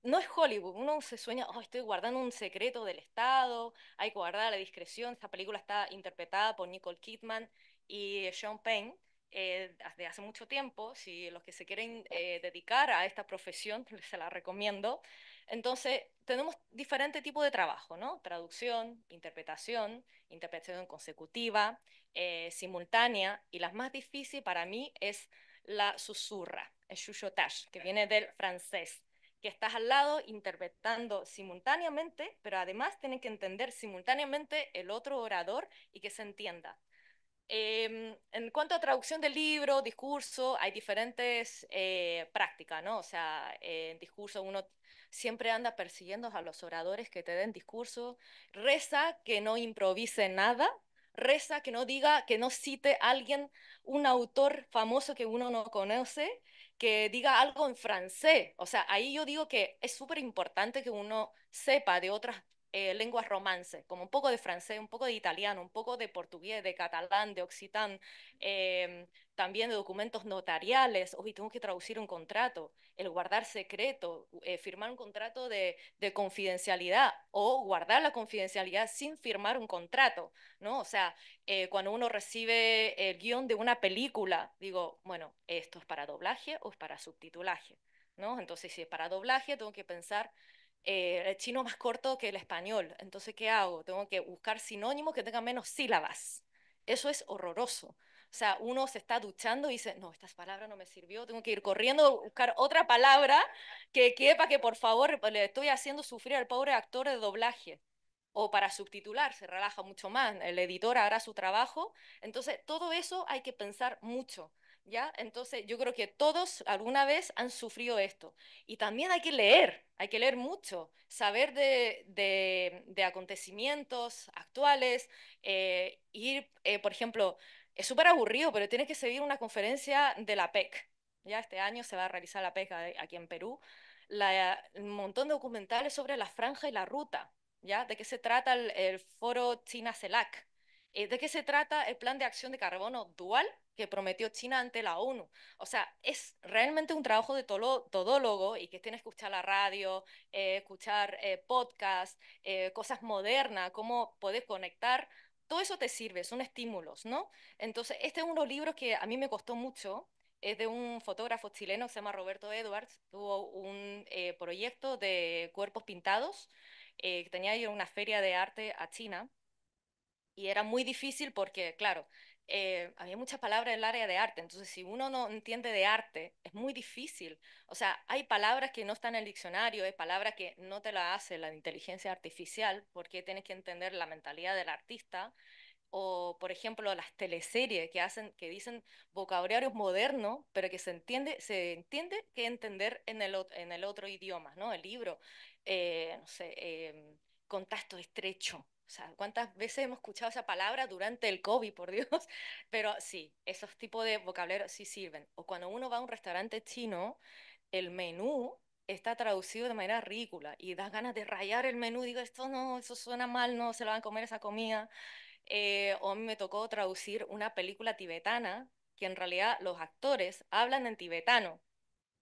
No es Hollywood, uno se sueña, estoy guardando un secreto del Estado, hay que guardar la discreción. Esta película está interpretada por Nicole Kidman y Sean Penn desde eh, hace mucho tiempo. Si los que se quieren eh, dedicar a esta profesión, [LAUGHS] se la recomiendo. Entonces, tenemos diferentes tipo de trabajo, ¿no? Traducción, interpretación, interpretación consecutiva, eh, simultánea, y la más difícil para mí es la susurra, el chuchotage, que viene del francés, que estás al lado interpretando simultáneamente, pero además tienen que entender simultáneamente el otro orador y que se entienda. Em, en cuanto a traducción de libro, discurso, hay diferentes eh, prácticas, ¿no? O sea, en discurso uno siempre anda persiguiendo a los oradores que te den discurso, reza que no improvise nada, reza que no diga, que no cite a alguien, un autor famoso que uno no conoce, que diga algo en francés. O sea, ahí yo digo que es súper importante que uno sepa de otras eh, lenguas romances, como un poco de francés, un poco de italiano, un poco de portugués, de catalán, de occitán, em, también de documentos notariales, hoy tengo que traducir un contrato, el guardar secreto, eh, firmar un contrato de, confidencialidad o guardar la confidencialidad sin firmar un contrato, ¿no? O sea, eh, cuando uno recibe el guión de una película, digo, bueno, ¿esto es para doblaje o es para subtitulaje? ¿No? Entonces, si es para doblaje, tengo que pensar eh, el chino más corto que el español. Entonces, ¿qué hago? Tengo que buscar sinónimos que tengan menos sílabas. Eso es horroroso. O sea, uno se está duchando y dice, no, estas palabras no me sirvió, tengo que ir corriendo a buscar otra palabra que quepa, que por favor le estoy haciendo sufrir al pobre actor de doblaje. O para subtitular, se relaja mucho más, el editor hará su trabajo. Entonces, todo eso hay que pensar mucho. ¿Ya? Entonces, yo creo que todos alguna vez han sufrido esto. Y también hay que leer, hay que leer mucho, saber de, de, de acontecimientos actuales, eh, ir, eh, por ejemplo, es súper aburrido, pero tienes que seguir una conferencia de la PEC. Ya este año se va a realizar la PEC aquí en Perú. La, un montón de documentales sobre la franja y la ruta. ¿ya? ¿De qué se trata el, foro China-CELAC? Eh, ¿De qué se trata el plan de acción de carbono dual que prometió China ante la ONU. O sea, es realmente un trabajo de todólogo y que tienes que escuchar la radio, eh, escuchar eh, podcasts, cosas modernas, cómo puedes conectar todo eso te sirve, son estímulos, ¿no? Entonces, este es uno de los libros que a mí me costó mucho, es de un fotógrafo chileno que se llama Roberto Edwards, tuvo un eh, proyecto de cuerpos pintados, eh, que tenía ir a una feria de arte a China, y era muy difícil porque, claro, eh, había muchas palabras en el área de arte, entonces si uno no entiende de arte, es muy difícil. O sea, hay palabras que no están en el diccionario, hay palabras que no te las hace la inteligencia artificial, porque tienes que entender la mentalidad del artista. O, por ejemplo, las teleseries que hacen, que dicen vocabulario moderno pero que se entiende, se entiende que entender en el, en el otro idioma, ¿no? El libro, eh, no sé, em, contacto estrecho, o sea, ¿cuántas veces hemos escuchado esa palabra durante el COVID, por Dios? [LAUGHS] Pero sí, esos tipos de vocabulario sí sirven. O cuando uno va a un restaurante chino, el menú está traducido de manera ridícula y das ganas de rayar el menú, digo, esto no, eso suena mal, no se lo van a comer esa comida. Eh, o a mí me tocó traducir una película tibetana que en realidad los actores hablan en tibetano,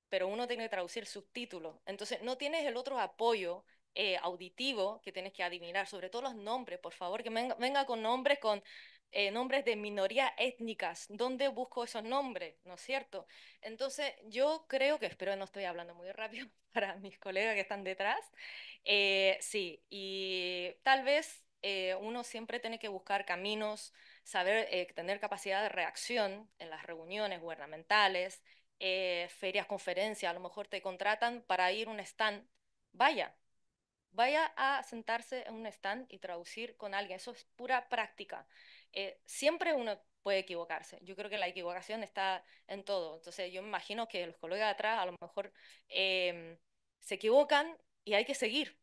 pero uno tiene que traducir subtítulos. Entonces no tienes el otro apoyo eh, auditivo que tienes que adivinar, sobre todo los nombres, por favor, que venga, con nombres, con eh, nombres de minorías étnicas. ¿Dónde busco esos nombres? ¿No es cierto? Entonces, yo creo que, espero que no estoy hablando muy rápido [LAUGHS] para mis colegas que están detrás. Eh, sí, y tal vez uno siempre tiene que buscar caminos, saber tener capacidad de reacción en las reuniones gubernamentales, ferias, conferencias. A lo mejor te contratan para ir a un stand. Vaya, vaya a sentarse en un stand y traducir con alguien. Eso es pura práctica. Eh, siempre uno puede equivocarse. Yo creo que la equivocación está en todo. Entonces yo me imagino que los colegas de atrás a lo mejor em, se equivocan y hay que seguir.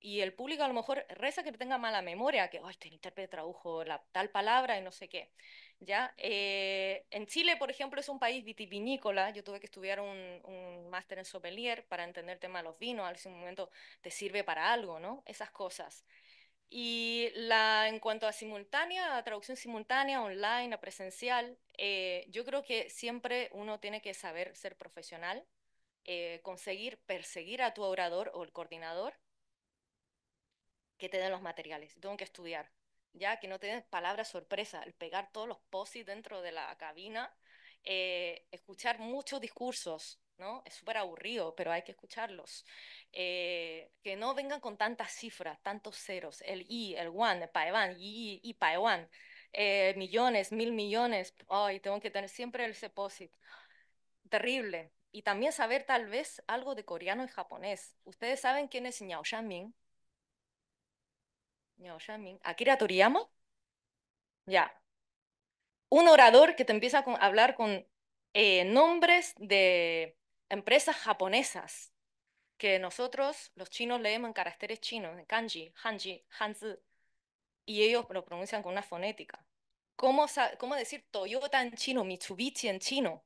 Y el público a lo mejor reza que tenga mala memoria, que, ay, este intérprete tradujo la, tal palabra y no sé qué. ¿ya? Eh, en Chile, por ejemplo, es un país vitivinícola. Yo tuve que estudiar un, máster en sommelier para entender el tema de los vinos. Al un momento te sirve para algo, ¿no? Esas cosas. Y la, en cuanto a simultánea, a traducción simultánea, online, a presencial, eh, yo creo que siempre uno tiene que saber ser profesional, eh, conseguir perseguir a tu orador o el coordinador que te den los materiales. Tengo que estudiar, ya que no tienes palabras sorpresa, el pegar todos los posits dentro de la cabina, eh, escuchar muchos discursos, ¿no? Es súper aburrido, pero hay que escucharlos. Eh, que no vengan con tantas cifras, tantos ceros, el I, el one, el paevan, y, y millones, mil millones, ay, tengo que tener siempre el posit. Terrible. Y también saber tal vez algo de coreano y japonés. Ustedes saben quién es Xiao Xiaoming? Akira Toriyama. Ya. Un orador que te empieza a hablar con eh, nombres de empresas japonesas que nosotros, los chinos, leemos en caracteres chinos, en kanji, hanji, hanzi, y ellos lo pronuncian con una fonética. ¿Cómo, ¿Cómo decir Toyota en chino, Mitsubishi en chino?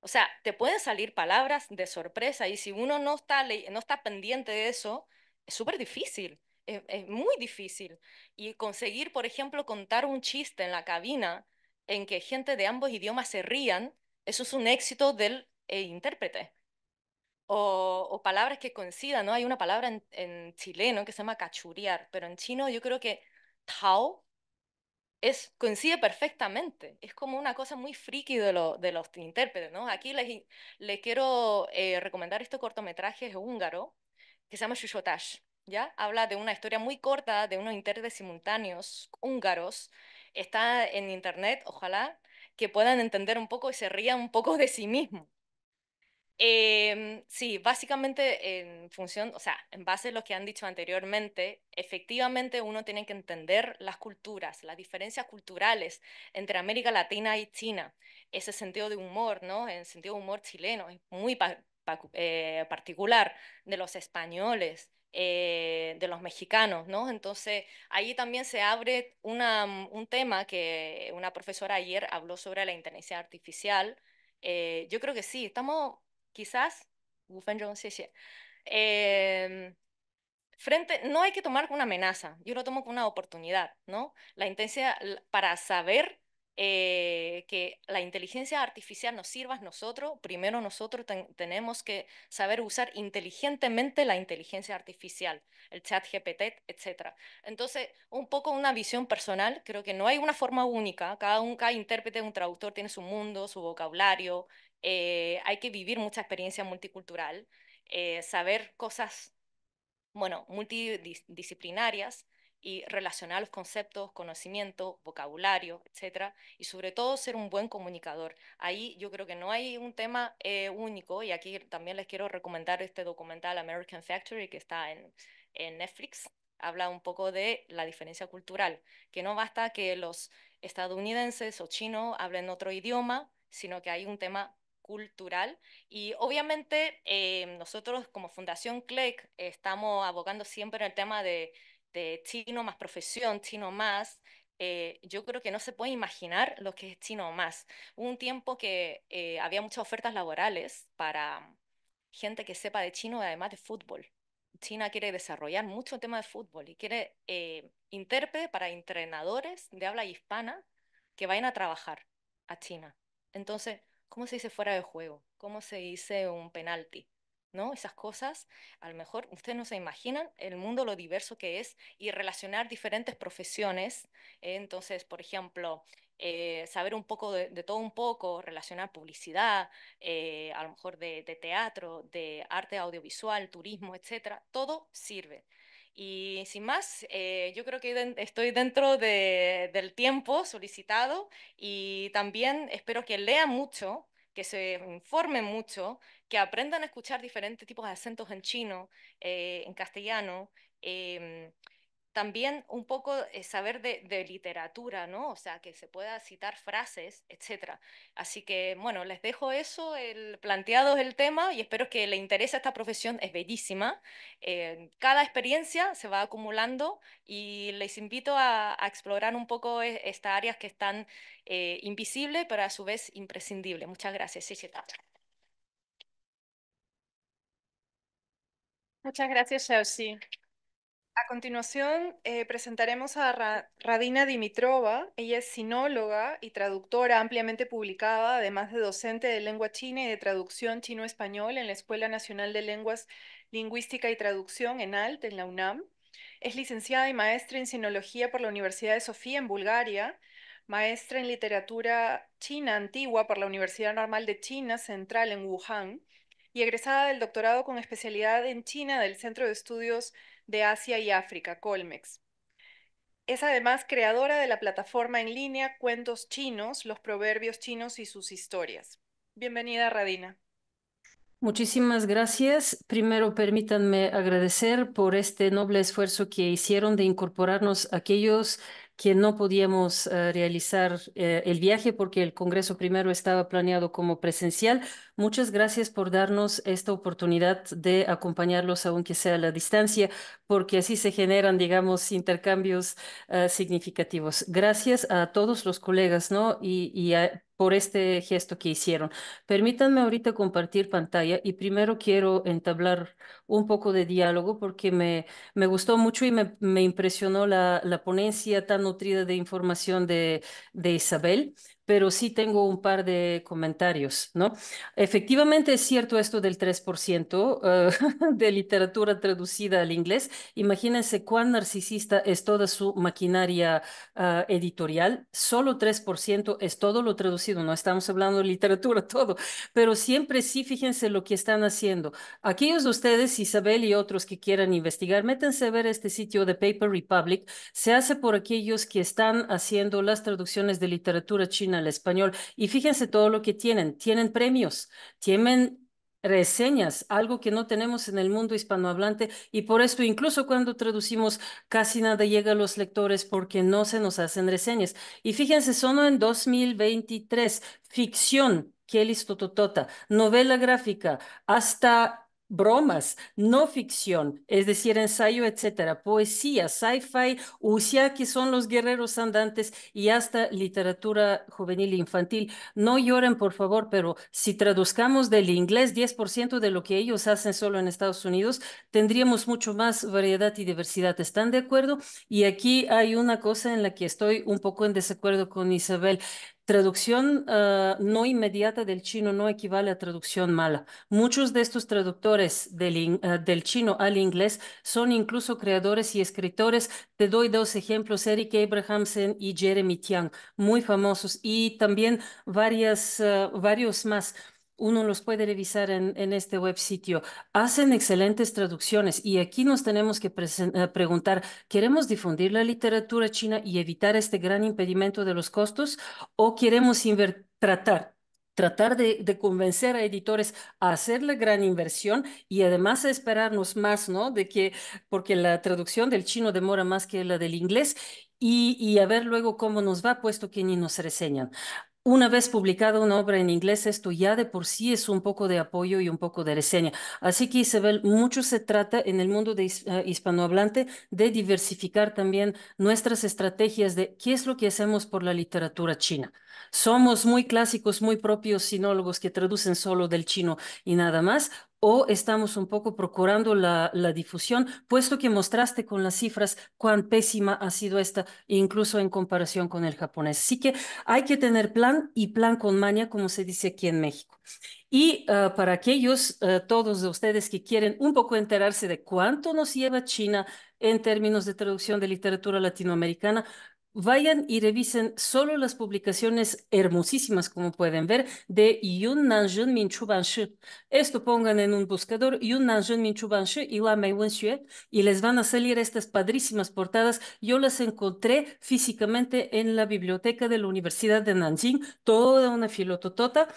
O sea, te pueden salir palabras de sorpresa y si uno no está, no está pendiente de eso, es súper difícil es, muy difícil. Y conseguir, por ejemplo, contar un chiste en la cabina en que gente de ambos idiomas se rían, eso es un éxito del eh, intérprete. O, palabras que coincidan, ¿no? Hay una palabra en, chileno que se llama cachurear, pero en chino yo creo que tao es, coincide perfectamente. Es como una cosa muy friki de, de los intérpretes, ¿no? Aquí les, quiero eh, recomendar este cortometraje húngaro que se llama Shushotash. ¿ya? Habla de una historia muy corta de unos intérpretes simultáneos húngaros. Está en internet, ojalá que puedan entender un poco y se rían un poco de sí mismos. Em, sí, básicamente en función, o sea, en base a lo que han dicho anteriormente, efectivamente uno tiene que entender las culturas, las diferencias culturales entre América Latina y China, ese sentido de humor, ¿no? El sentido de humor chileno es muy eh, particular de los españoles, eh, de los mexicanos, ¿no? Entonces, ahí también se abre mm, un tema que una profesora ayer habló sobre la inteligencia artificial. Eh, yo creo que sí, estamos quizás, em, frente, no hay que tomar como una amenaza, yo lo tomo como una oportunidad, ¿no? La inteligencia para saber eh, que la inteligencia artificial nos sirva a nosotros, primero nosotros tenemos que saber usar inteligentemente la inteligencia artificial, el chat GPT, etc. Entonces, un poco una visión personal, creo que no hay una forma única, cada, un, cada intérprete, un traductor tiene su mundo, su vocabulario, eh, hay que vivir mucha experiencia multicultural, eh, saber cosas, bueno, multidisciplinarias y relacionar los conceptos, conocimiento, vocabulario, etcétera, y sobre todo ser un buen comunicador. Ahí yo creo que no hay un tema eh, único, y aquí también les quiero recomendar este documental American Factory que está en, Netflix, habla un poco de la diferencia cultural, que no basta que los estadounidenses o chinos hablen otro idioma, sino que hay un tema cultural. Y obviamente eh, nosotros como Fundación CLEC e estamos abogando siempre en el tema de de este, chino más profesión, chino más, eh, yo creo que no se puede imaginar lo que es chino más. Hubo un tiempo que eh, había muchas ofertas laborales para gente que sepa de chino y además de fútbol. China quiere desarrollar mucho el tema de fútbol y quiere eh, intérprete para entrenadores de habla hispana que vayan a trabajar a China. Entonces, ¿cómo se dice fuera de juego? ¿Cómo se dice un penalti? Esas cosas, a lo mejor ustedes no se imaginan el mundo, lo diverso que es y relacionar diferentes profesiones. ¿eh? entonces, por ejemplo, eh, saber un poco de, todo un poco, relacionar publicidad, eh, a lo mejor de, teatro, de arte audiovisual, turismo, etcétera, todo sirve. Y sin más, yo creo que estoy dentro del tiempo solicitado y también espero que lea mucho que se informen mucho, que aprendan a escuchar diferentes tipos de acentos en chino, eh, en castellano. Em, también un poco eh, saber de, literatura, ¿no? O sea, que se pueda citar frases, etc. Así que, bueno, les dejo eso, el, planteado el tema y espero que les interese esta profesión, es bellísima. Eh, cada experiencia se va acumulando y les invito a, explorar un poco e, estas áreas que están eh, invisibles, pero a su vez imprescindibles. Muchas gracias. Muchas gracias, Chelsea. A continuación, eh, presentaremos a Radina Dimitrova. Ella es sinóloga y traductora ampliamente publicada, además de docente de lengua china y de traducción chino-español en la Escuela Nacional de Lenguas, Lingüística y Traducción en ALT, en la UNAM. Es licenciada y maestra en sinología por la Universidad de Sofía, en Bulgaria. Maestra en literatura china antigua por la Universidad Normal de China Central, en Wuhan. Y egresada del doctorado con especialidad en China del Centro de Estudios de Asia y África, Colmex. Es además creadora de la plataforma en línea Cuentos Chinos, los proverbios chinos y sus historias. Bienvenida, Radina. Muchísimas gracias. Primero, permítanme agradecer por este noble esfuerzo que hicieron de incorporarnos aquellos que no podíamos eh, realizar eh, el viaje porque el Congreso primero estaba planeado como presencial. Muchas gracias por darnos esta oportunidad de acompañarlos, aunque sea a la distancia, porque así se generan, digamos, intercambios eh, significativos. Gracias a todos los colegas, ¿no? y por este gesto que hicieron. Permítanme ahorita compartir pantalla y primero quiero entablar un poco de diálogo porque me, gustó mucho y me, impresionó la, ponencia tan nutrida de información de Isabel pero sí tengo un par de comentarios, ¿no? Efectivamente es cierto esto del 3% eh, [LAUGHS] de literatura traducida al inglés. Imagínense cuán narcisista es toda su maquinaria ah, editorial. Solo 3% es todo lo traducido, no estamos hablando de literatura, [LAUGHS] todo, pero siempre sí, fíjense lo que están haciendo. Aquellos de ustedes, Isabel y otros que quieran investigar, métense a ver este sitio de Paper Republic. Se hace por aquellos que están haciendo las traducciones de literatura china el español. Y fíjense todo lo que tienen. Tienen premios, tienen reseñas, algo que no tenemos en el mundo hispanohablante y por esto incluso cuando traducimos casi nada llega a los lectores porque no se nos hacen reseñas. Y fíjense, solo en 2023, ficción, listo Tototota, novela gráfica, hasta bromas, no ficción, es decir, ensayo, etcétera, poesía, sci-fi, usia, que son los guerreros andantes y hasta literatura juvenil e infantil. No lloren, por favor, pero si traduzcamos del inglés 10% de lo que ellos hacen solo en Estados Unidos, tendríamos mucho más variedad y diversidad. ¿Están de acuerdo? Y aquí hay una cosa en la que estoy un poco en desacuerdo con Isabel. Traducción ah, no inmediata del chino no equivale a traducción mala. Muchos de estos traductores del, ah, chino al inglés son incluso creadores y escritores. Te doy dos ejemplos, Eric Abrahamson y Jeremy Tiang, muy famosos, y también ah, varios más uno los puede revisar en, en, este web sitio. Hacen excelentes traducciones y aquí nos tenemos que eh, preguntar, ¿queremos difundir la literatura china y evitar este gran impedimento de los costos o queremos tratar? tratar de, convencer a editores a hacer la gran inversión y además a esperarnos más, ¿no? De que, porque la traducción del chino demora más que la del inglés y, y, a ver luego cómo nos va, puesto que ni nos reseñan. Una vez publicada una obra en inglés, esto ya de por sí es un poco de apoyo y un poco de reseña. Así que Isabel, mucho se trata en el mundo eh, hispanohablante de diversificar también nuestras estrategias de qué es lo que hacemos por la literatura china. Somos muy clásicos, muy propios sinólogos que traducen solo del chino y nada más, o estamos un poco procurando la, difusión, puesto que mostraste con las cifras cuán pésima ha sido esta, incluso en comparación con el japonés. Así que hay que tener plan y plan con maña, como se dice aquí en México. Y ah, para aquellos, ah, todos de ustedes que quieren un poco enterarse de cuánto nos lleva China en términos de traducción de literatura latinoamericana, Vayan y revisen solo las publicaciones hermosísimas, como pueden ver, de Yun Nanjun Esto pongan en un buscador Yun Nanjun y y les van a salir estas padrísimas portadas. Yo las encontré físicamente en la biblioteca de la Universidad de Nanjing, toda una filototota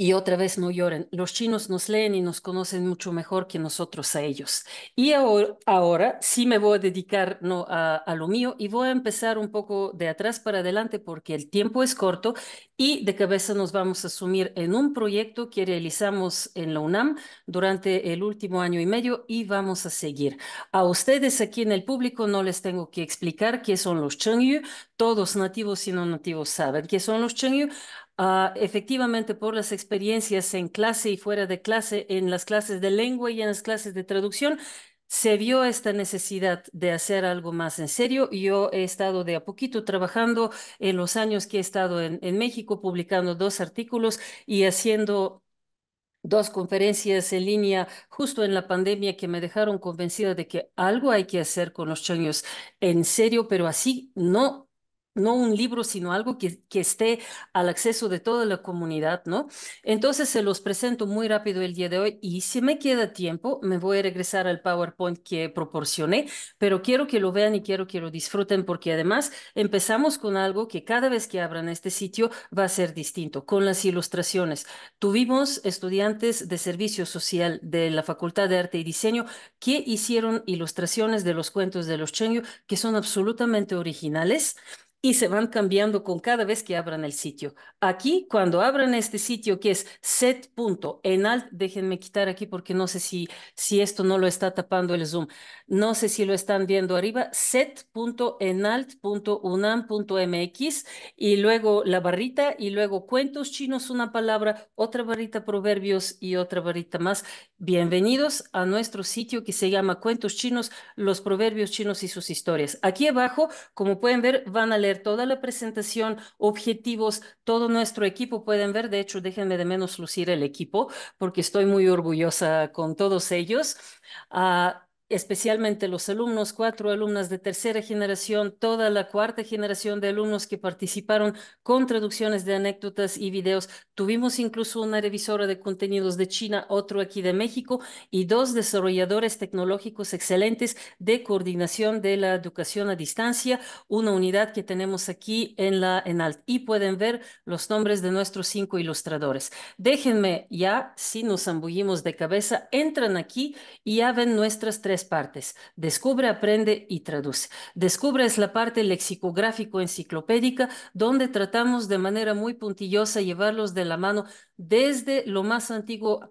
y otra vez no lloren. Los chinos nos leen y nos conocen mucho mejor que nosotros a ellos. Y ahora, sí me voy a dedicar a, a, lo mío y voy a empezar un poco de atrás para adelante porque el tiempo es corto y de cabeza nos vamos a sumir en un proyecto que realizamos en la UNAM durante el último año y medio y vamos a seguir. A ustedes aquí en el público no les tengo que explicar qué son los Chengyu, todos nativos y no nativos saben qué son los Chengyu. Ah, efectivamente, por las experiencias en clase y fuera de clase, en las clases de lengua y en las clases de traducción, se vio esta necesidad de hacer algo más en serio. Yo he estado de a poquito trabajando en los años que he estado en, México, publicando dos artículos y haciendo dos conferencias en línea justo en la pandemia que me dejaron convencida de que algo hay que hacer con los choños en serio, pero así no no un libro, sino algo que, que, esté al acceso de toda la comunidad, ¿no? Entonces se los presento muy rápido el día de hoy y si me queda tiempo, me voy a regresar al PowerPoint que proporcioné, pero quiero que lo vean y quiero que lo disfruten porque además empezamos con algo que cada vez que abran este sitio va a ser distinto, con las ilustraciones. Tuvimos estudiantes de servicio social de la Facultad de Arte y Diseño que hicieron ilustraciones de los cuentos de los Chengyu que son absolutamente originales y se van cambiando con cada vez que abran el sitio. Aquí, cuando abran este sitio que es set.enalt, déjenme quitar aquí porque no sé si, si esto no lo está tapando el Zoom. No sé si lo están viendo arriba, set.enalt.unam.mx y luego la barrita y luego cuentos chinos, una palabra, otra barrita proverbios y otra barrita más. Bienvenidos a nuestro sitio que se llama Cuentos chinos, los proverbios chinos y sus historias. Aquí abajo, como pueden ver, van a leer toda la presentación, objetivos, todo nuestro equipo pueden ver. De hecho, déjenme de menos lucir el equipo porque estoy muy orgullosa con todos ellos. Ah, especialmente los alumnos, cuatro alumnas de tercera generación, toda la cuarta generación de alumnos que participaron con traducciones de anécdotas y videos. Tuvimos incluso una revisora de contenidos de China, otro aquí de México y dos desarrolladores tecnológicos excelentes de coordinación de la educación a distancia, una unidad que tenemos aquí en la ENALT. Y pueden ver los nombres de nuestros cinco ilustradores. Déjenme ya, si nos zambullimos de cabeza, entran aquí y ya ven nuestras tres partes. Descubre, aprende y traduce. Descubre es la parte lexicográfico-enciclopédica donde tratamos de manera muy puntillosa llevarlos de la mano desde lo más antiguo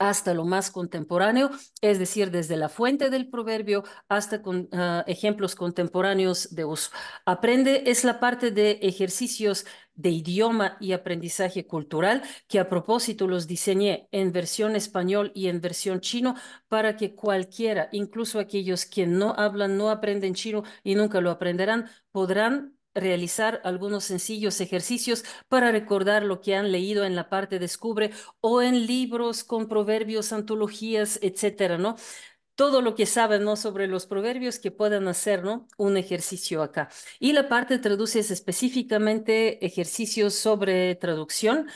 hasta lo más contemporáneo, es decir, desde la fuente del proverbio hasta con ah, ejemplos contemporáneos de uso. Aprende es la parte de ejercicios de idioma y aprendizaje cultural que a propósito los diseñé en versión español y en versión chino para que cualquiera, incluso aquellos que no hablan, no aprenden chino y nunca lo aprenderán, podrán realizar algunos sencillos ejercicios para recordar lo que han leído en la parte Descubre o en libros con proverbios, antologías, etcétera, ¿no? Todo lo que saben ¿no? sobre los proverbios que puedan hacer ¿no? un ejercicio acá. Y la parte traduce es específicamente ejercicios sobre traducción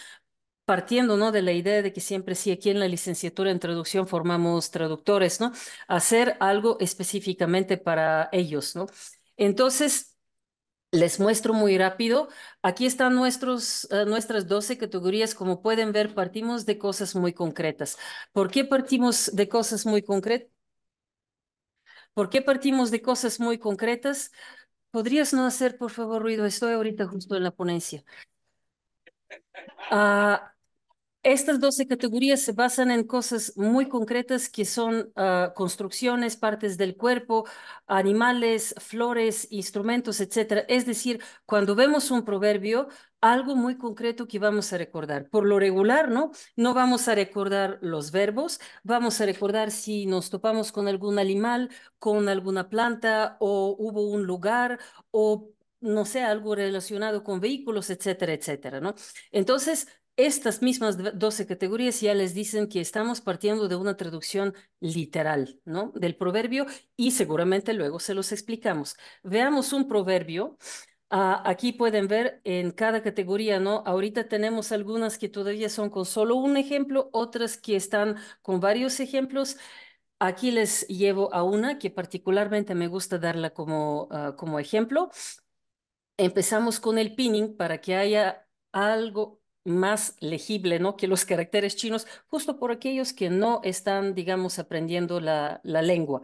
partiendo ¿no? de la idea de que siempre sí, aquí en la licenciatura en traducción formamos traductores, ¿no? Hacer algo específicamente para ellos, ¿no? Entonces, les muestro muy rápido. Aquí están nuestros, eh, nuestras 12 categorías. Como pueden ver, partimos de cosas muy concretas. ¿Por qué partimos de cosas muy concretas? ¿Por qué partimos de cosas muy concretas? ¿Podrías no hacer, por favor, ruido? Estoy ahorita justo en la ponencia. Ah, estas 12 categorías se basan en cosas muy concretas que son ah, construcciones, partes del cuerpo, animales, flores, instrumentos, etc. Es decir, cuando vemos un proverbio, algo muy concreto que vamos a recordar. Por lo regular, ¿no? No vamos a recordar los verbos, vamos a recordar si nos topamos con algún animal, con alguna planta o hubo un lugar o no sé, algo relacionado con vehículos, etcétera, etcétera, ¿no? Entonces, estas mismas 12 categorías ya les dicen que estamos partiendo de una traducción literal, ¿no? Del proverbio y seguramente luego se los explicamos. Veamos un proverbio. Ah, aquí pueden ver en cada categoría, ¿no? Ahorita tenemos algunas que todavía son con solo un ejemplo, otras que están con varios ejemplos. Aquí les llevo a una que particularmente me gusta darla como, ah, como ejemplo. Empezamos con el pinning para que haya algo más legible ¿no? que los caracteres chinos, justo por aquellos que no están, digamos, aprendiendo la, lengua.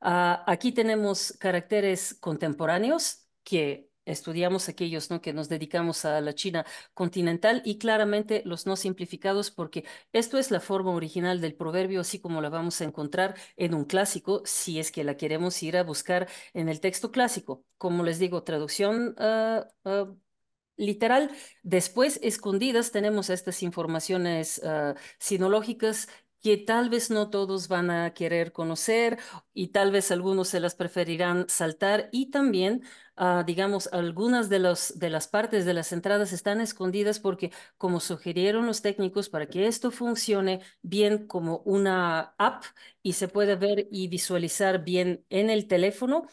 Ah, aquí tenemos caracteres contemporáneos que estudiamos aquellos ¿no? que nos dedicamos a la China continental y claramente los no simplificados porque esto es la forma original del proverbio así como la vamos a encontrar en un clásico si es que la queremos ir a buscar en el texto clásico. Como les digo, traducción ah, ah, Literal, después escondidas tenemos estas informaciones ah, sinológicas que tal vez no todos van a querer conocer y tal vez algunos se las preferirán saltar y también, ah, digamos, algunas de, los, de las partes de las entradas están escondidas porque, como sugirieron los técnicos, para que esto funcione bien como una app y se puede ver y visualizar bien en el teléfono,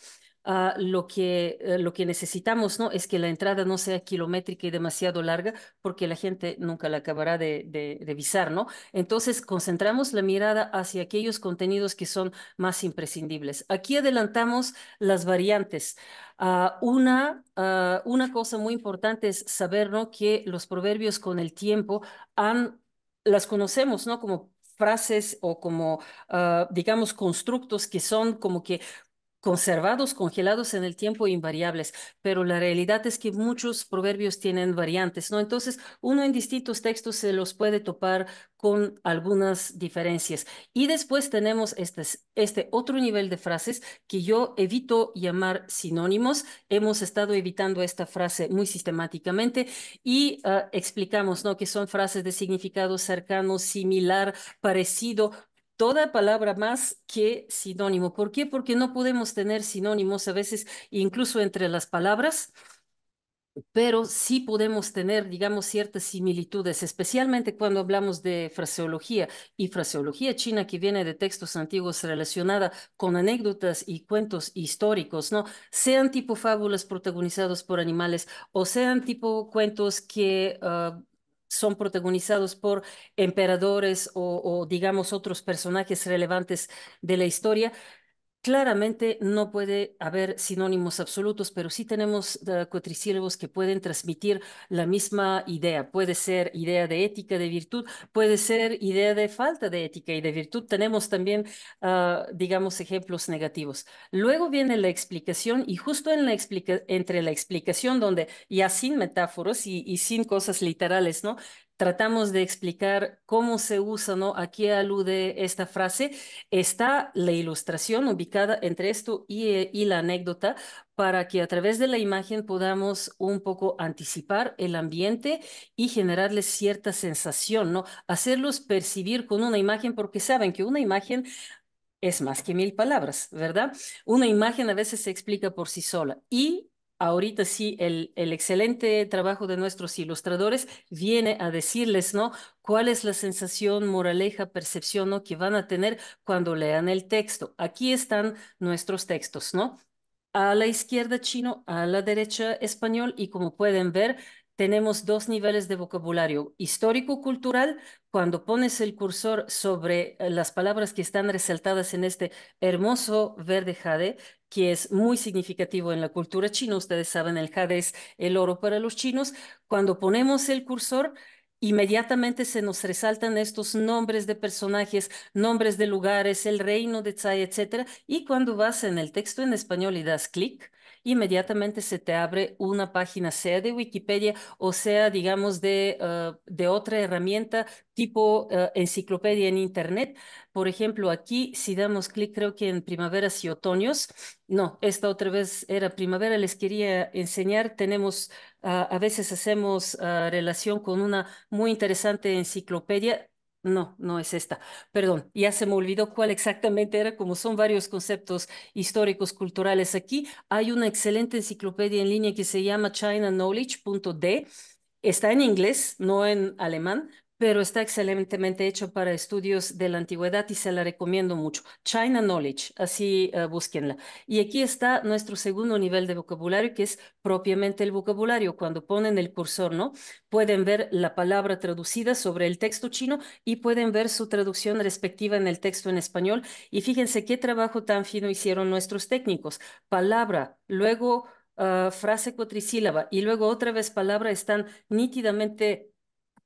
Ah, lo, que, eh, lo que necesitamos ¿no? es que la entrada no sea kilométrica y demasiado larga, porque la gente nunca la acabará de, de, visar, ¿no? Entonces, concentramos la mirada hacia aquellos contenidos que son más imprescindibles. Aquí adelantamos las variantes. Ah, una, ah, una cosa muy importante es saber ¿no? que los proverbios con el tiempo han, las conocemos, ¿no? Como frases o como, digamos, constructos que son como que conservados, congelados en el tiempo invariables, pero la realidad es que muchos proverbios tienen variantes, ¿no? Entonces, uno en distintos textos se los puede topar con algunas diferencias. Y después tenemos este, este otro nivel de frases que yo evito llamar sinónimos. Hemos estado evitando esta frase muy sistemáticamente y ah, explicamos, ¿no? Que son frases de significado cercano, similar, parecido, toda palabra más que sinónimo. ¿Por qué? Porque no podemos tener sinónimos a veces, incluso entre las palabras, pero sí podemos tener, digamos, ciertas similitudes, especialmente cuando hablamos de fraseología y fraseología china que viene de textos antiguos relacionada con anécdotas y cuentos históricos, ¿no? Sean tipo fábulas protagonizadas por animales o sean tipo cuentos que... Ah, son protagonizados por emperadores o, digamos, otros personajes relevantes de la historia, Claramente no puede haber sinónimos absolutos, pero sí tenemos uh, que pueden transmitir la misma idea. Puede ser idea de ética, de virtud, puede ser idea de falta de ética y de virtud. Tenemos también, ah, digamos, ejemplos negativos. Luego viene la explicación y justo en la entre la explicación donde ya sin metáforos y sin cosas literales, ¿no? tratamos de explicar cómo se usa, ¿no? A qué alude esta frase. Está la ilustración ubicada entre esto y, eh, y la anécdota para que a través de la imagen podamos un poco anticipar el ambiente y generarles cierta sensación, ¿no? Hacerlos percibir con una imagen porque saben que una imagen es más que mil palabras, ¿verdad? Una imagen a veces se explica por sí sola y ahorita sí el, excelente trabajo de nuestros ilustradores viene a decirles, ¿no? ¿Cuál es la sensación, moraleja, percepción, ¿no? Que van a tener cuando lean el texto. Aquí están nuestros textos, ¿no? A la izquierda chino, a la derecha español y como pueden ver, tenemos dos niveles de vocabulario, histórico-cultural, cuando pones el cursor sobre eh, las palabras que están resaltadas en este hermoso verde jade, que es muy significativo en la cultura china. Ustedes saben, el jade es el oro para los chinos. Cuando ponemos el cursor, inmediatamente se nos resaltan estos nombres de personajes, nombres de lugares, el reino de Tsai, etc. Y cuando vas en el texto en español y das clic, inmediatamente se te abre una página, sea de Wikipedia o sea, digamos, de, ah, de otra herramienta tipo ah, enciclopedia en Internet. Por ejemplo, aquí si damos clic, creo que en primaveras y otoños, no, esta otra vez era primavera, les quería enseñar, tenemos, ah, a veces hacemos relación con una muy interesante enciclopedia no, no es esta. Perdón, ya se me olvidó cuál exactamente era, como son varios conceptos históricos, culturales aquí. Hay una excelente enciclopedia en línea que se llama chinaknowledge.de. Está en inglés, no en alemán, pero está excelentemente hecho para estudios de la antigüedad y se la recomiendo mucho. China Knowledge, así eh, búsquenla. Y aquí está nuestro segundo nivel de vocabulario, que es propiamente el vocabulario. Cuando ponen el cursor, ¿no? Pueden ver la palabra traducida sobre el texto chino y pueden ver su traducción respectiva en el texto en español. Y fíjense qué trabajo tan fino hicieron nuestros técnicos. Palabra, luego... Ah, frase cuatrisílaba, y luego otra vez palabra están nítidamente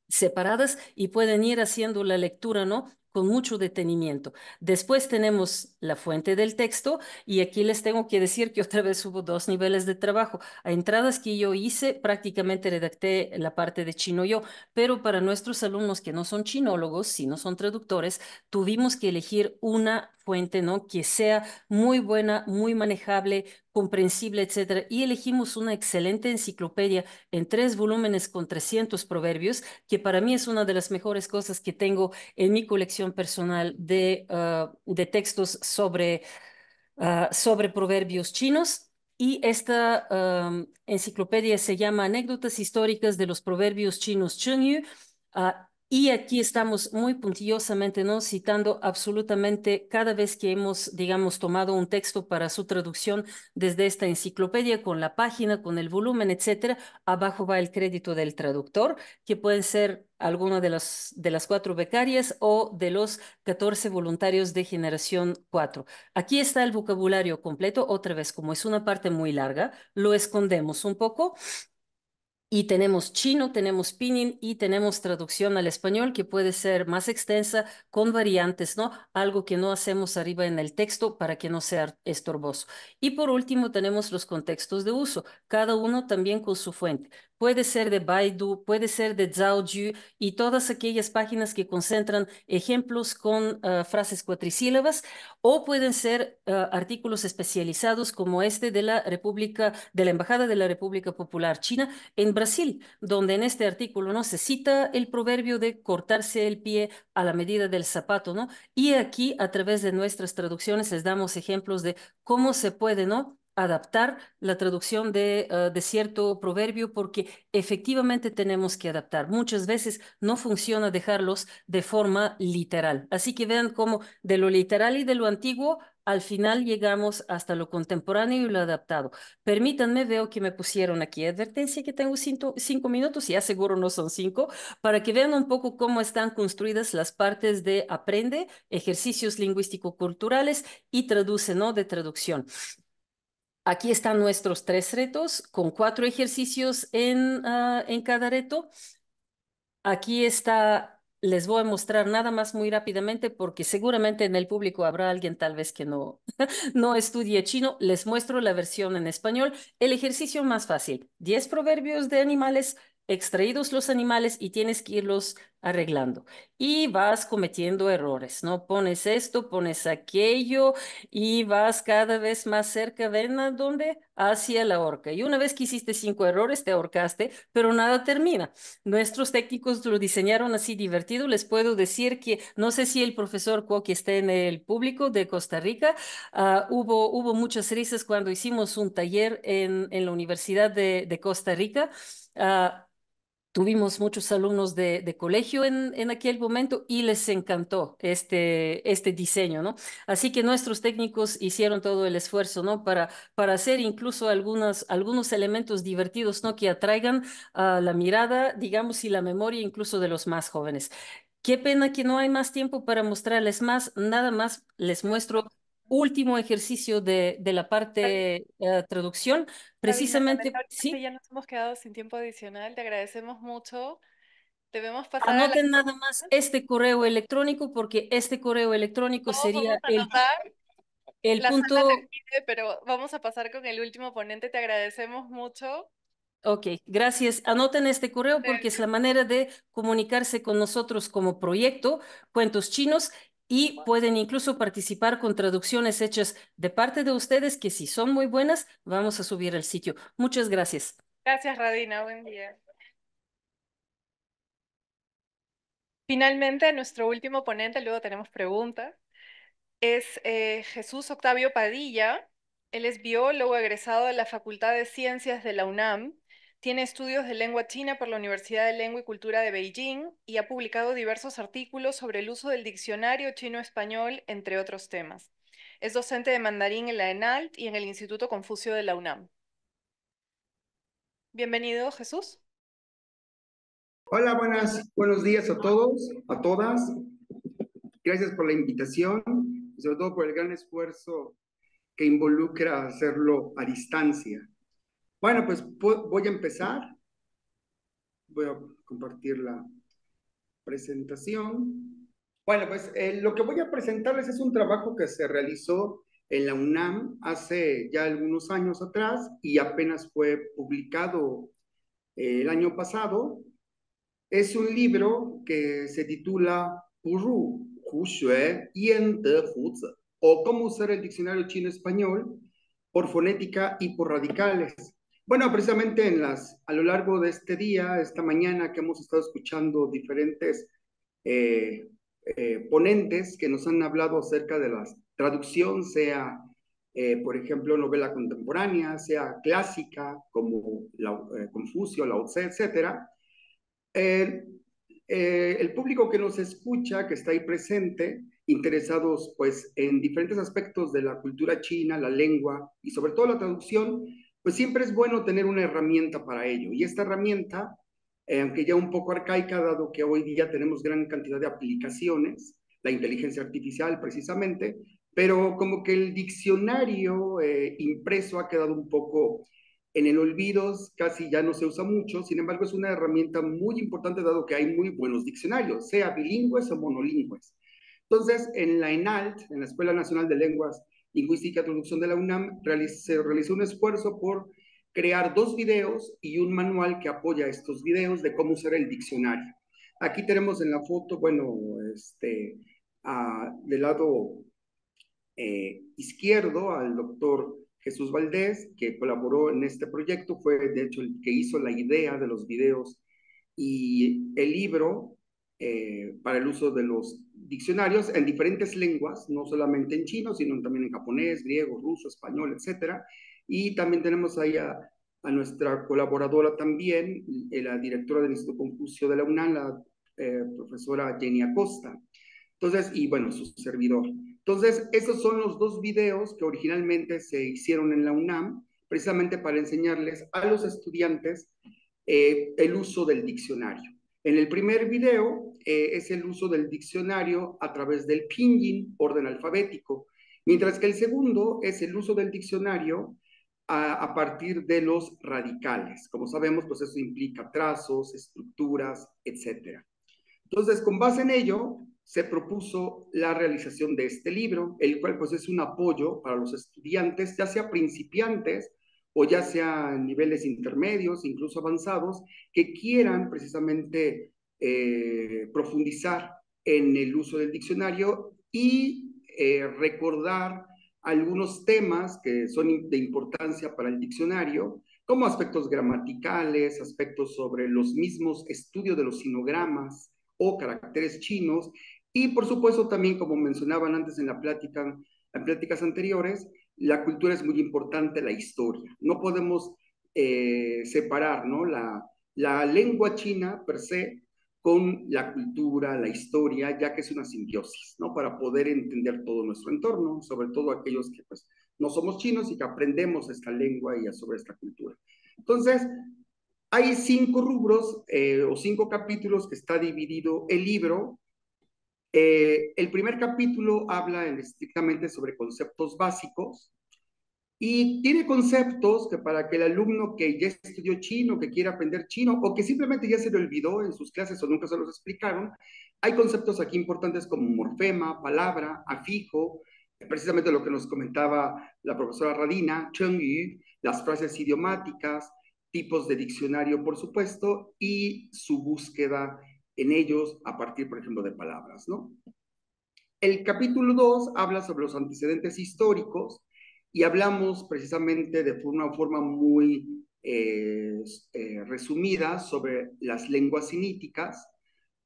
separadas y pueden ir haciendo la lectura, ¿no? Con mucho detenimiento. Después tenemos la fuente del texto y aquí les tengo que decir que otra vez hubo dos niveles de trabajo. A entradas que yo hice, prácticamente redacté la parte de chino yo, pero para nuestros alumnos que no son chinólogos, si no son traductores, tuvimos que elegir una fuente, ¿no? Que sea muy buena, muy manejable, comprensible, etcétera, Y elegimos una excelente enciclopedia en tres volúmenes con 300 proverbios, que para mí es una de las mejores cosas que tengo en mi colección personal de, ah, de textos sobre, ah, sobre proverbios chinos. Y esta ah, enciclopedia se llama Anécdotas históricas de los proverbios chinos Chengyu. Y aquí estamos muy puntillosamente, ¿no? Citando absolutamente cada vez que hemos, digamos, tomado un texto para su traducción desde esta enciclopedia, con la página, con el volumen, etcétera, abajo va el crédito del traductor, que pueden ser alguna de las, de las cuatro becarias o de los 14 voluntarios de generación 4. Aquí está el vocabulario completo, otra vez, como es una parte muy larga, lo escondemos un poco y tenemos chino, tenemos pinyin y tenemos traducción al español que puede ser más extensa con variantes, ¿no? Algo que no hacemos arriba en el texto para que no sea estorboso. Y por último tenemos los contextos de uso, cada uno también con su fuente. Puede ser de Baidu, puede ser de Zhaoju y todas aquellas páginas que concentran ejemplos con ah, frases cuatricílabas o pueden ser ah, artículos especializados como este de la República, de la Embajada de la República Popular China en Brasil, donde en este artículo ¿no? se cita el proverbio de cortarse el pie a la medida del zapato, ¿no? Y aquí, a través de nuestras traducciones, les damos ejemplos de cómo se puede, ¿no? adaptar la traducción de, ah, de, cierto proverbio porque efectivamente tenemos que adaptar. Muchas veces no funciona dejarlos de forma literal. Así que vean cómo de lo literal y de lo antiguo al final llegamos hasta lo contemporáneo y lo adaptado. Permítanme, veo que me pusieron aquí advertencia que tengo cinco, minutos, y aseguro no son cinco, para que vean un poco cómo están construidas las partes de aprende, ejercicios lingüístico-culturales y traduce, ¿no? De traducción. Aquí están nuestros tres retos con cuatro ejercicios en, ah, en cada reto. Aquí está, les voy a mostrar nada más muy rápidamente porque seguramente en el público habrá alguien tal vez que no, [LAUGHS] no estudie chino. Les muestro la versión en español. El ejercicio más fácil, Diez proverbios de animales extraídos los animales y tienes que irlos arreglando. Y vas cometiendo errores, ¿no? Pones esto, pones aquello y vas cada vez más cerca, ¿ven a dónde? Hacia la horca. Y una vez que hiciste cinco errores, te ahorcaste, pero nada termina. Nuestros técnicos lo diseñaron así divertido. Les puedo decir que, no sé si el profesor Coque está en el público de Costa Rica, ah, hubo, hubo muchas risas cuando hicimos un taller en, en la Universidad de, Costa Rica. Ah, tuvimos muchos alumnos de, colegio en, aquel momento y les encantó este, este diseño, ¿no? Así que nuestros técnicos hicieron todo el esfuerzo, ¿no? Para, para hacer incluso algunos elementos divertidos, ¿no? Que atraigan la mirada, digamos, y la memoria incluso de los más jóvenes. Qué pena que no hay más tiempo para mostrarles más, nada más les muestro último ejercicio de, de la parte eh, traducción, precisamente... Sí. Ya nos hemos quedado sin tiempo adicional, te agradecemos mucho. Debemos pasar Anoten nada más este correo electrónico porque este correo electrónico sería el, el punto... pero vamos a pasar con el último ponente, te agradecemos mucho. Ok, gracias. Anoten este correo porque es la manera de comunicarse con nosotros como proyecto Cuentos Chinos y pueden incluso participar con traducciones hechas de parte de ustedes que si son muy buenas, vamos a subir al sitio. Muchas gracias. Gracias, Radina. Buen día. Finalmente, nuestro último ponente, luego tenemos preguntas, es eh, Jesús Octavio Padilla. Él es biólogo egresado de la Facultad de Ciencias de la UNAM tiene estudios de lengua china por la Universidad de Lengua y Cultura de Beijing y ha publicado diversos artículos sobre el uso del diccionario chino-español, entre otros temas. Es docente de mandarín en la ENALT y en el Instituto Confucio de la UNAM. Bienvenido, Jesús. Hola, buenas, buenos días a todos, a todas. Gracias por la invitación y sobre todo por el gran esfuerzo que involucra hacerlo a distancia. Bueno, pues voy a empezar. Voy a compartir la presentación. Bueno, pues eh, lo que voy a presentarles es un trabajo que se realizó en la UNAM hace ya algunos años atrás y apenas fue publicado eh, el año pasado. Es un libro que se titula Puru Hu Xue Yen De Hu o Cómo usar el diccionario chino-español por fonética y por radicales. Bueno, precisamente en las, a lo largo de este día, esta mañana que hemos estado escuchando diferentes eh, eh, ponentes que nos han hablado acerca de la traducción, sea, eh, por ejemplo, novela contemporánea, sea clásica, como la, Confucio, Lao Tse, etcétera. el público que nos escucha, que está ahí presente, interesados pues en diferentes aspectos de la cultura china, la lengua y sobre todo la traducción, pues siempre es bueno tener una herramienta para ello. Y esta herramienta, eh, aunque ya un poco arcaica, dado que hoy día tenemos gran cantidad de aplicaciones, la inteligencia artificial precisamente, pero como que el diccionario eh, impreso ha quedado un poco en el olvido, casi ya no se usa mucho, sin embargo es una herramienta muy importante dado que hay muy buenos diccionarios, sea bilingües o monolingües. Entonces, en la ENALT, en la Escuela Nacional de Lenguas Lingüística y traducción de la UNAM, se realizó un esfuerzo por crear dos videos y un manual que apoya estos videos de cómo usar el diccionario. Aquí tenemos en la foto, bueno, este, a, del lado eh, izquierdo al doctor Jesús Valdés, que colaboró en este proyecto, fue de hecho el que hizo la idea de los videos y el libro eh, para el uso de los diccionarios en diferentes lenguas, no solamente en chino, sino también en japonés, griego, ruso, español, etc. Y también tenemos ahí a, nuestra colaboradora también, eh, la directora del Instituto Confucio de la UNAM, la eh, profesora Jenny Acosta. Entonces, y bueno, su servidor. Entonces, esos son los dos videos que originalmente se hicieron en la UNAM, precisamente para enseñarles a los estudiantes el uso del diccionario. En el primer video eh, es el uso del diccionario a través del pinyin, orden alfabético, mientras que el segundo es el uso del diccionario a, partir de los radicales. Como sabemos, pues eso implica trazos, estructuras, etc. Entonces, con base en ello, se propuso la realización de este libro, el cual pues es un apoyo para los estudiantes, ya sea principiantes o ya sean niveles intermedios, incluso avanzados, que quieran precisamente eh, profundizar en el uso del diccionario y eh, recordar algunos temas que son de importancia para el diccionario, como aspectos gramaticales, aspectos sobre los mismos estudios de los sinogramas o caracteres chinos, y por supuesto también, como mencionaban antes en la plática, en pláticas anteriores, la cultura es muy importante, la historia. No podemos eh, separar ¿no? La, la, lengua china per se con la cultura, la historia, ya que es una simbiosis, ¿no? Para poder entender todo nuestro entorno, sobre todo aquellos que pues, no somos chinos y que aprendemos esta lengua y sobre esta cultura. Entonces, hay cinco rubros eh, o cinco capítulos que está dividido el libro eh, el primer capítulo habla estrictamente sobre conceptos básicos y tiene conceptos que para que el alumno que ya estudió chino, que quiere aprender chino o que simplemente ya se le olvidó en sus clases o nunca se los explicaron, hay conceptos aquí importantes como morfema, palabra, afijo, precisamente lo que nos comentaba la profesora Radina, Cheng Yu, las frases idiomáticas, tipos de diccionario, por supuesto, y su búsqueda en ellos a partir, por ejemplo, de palabras, ¿no? El capítulo 2 habla sobre los antecedentes históricos y hablamos precisamente de una forma muy eh, eh, resumida sobre las lenguas siníticas,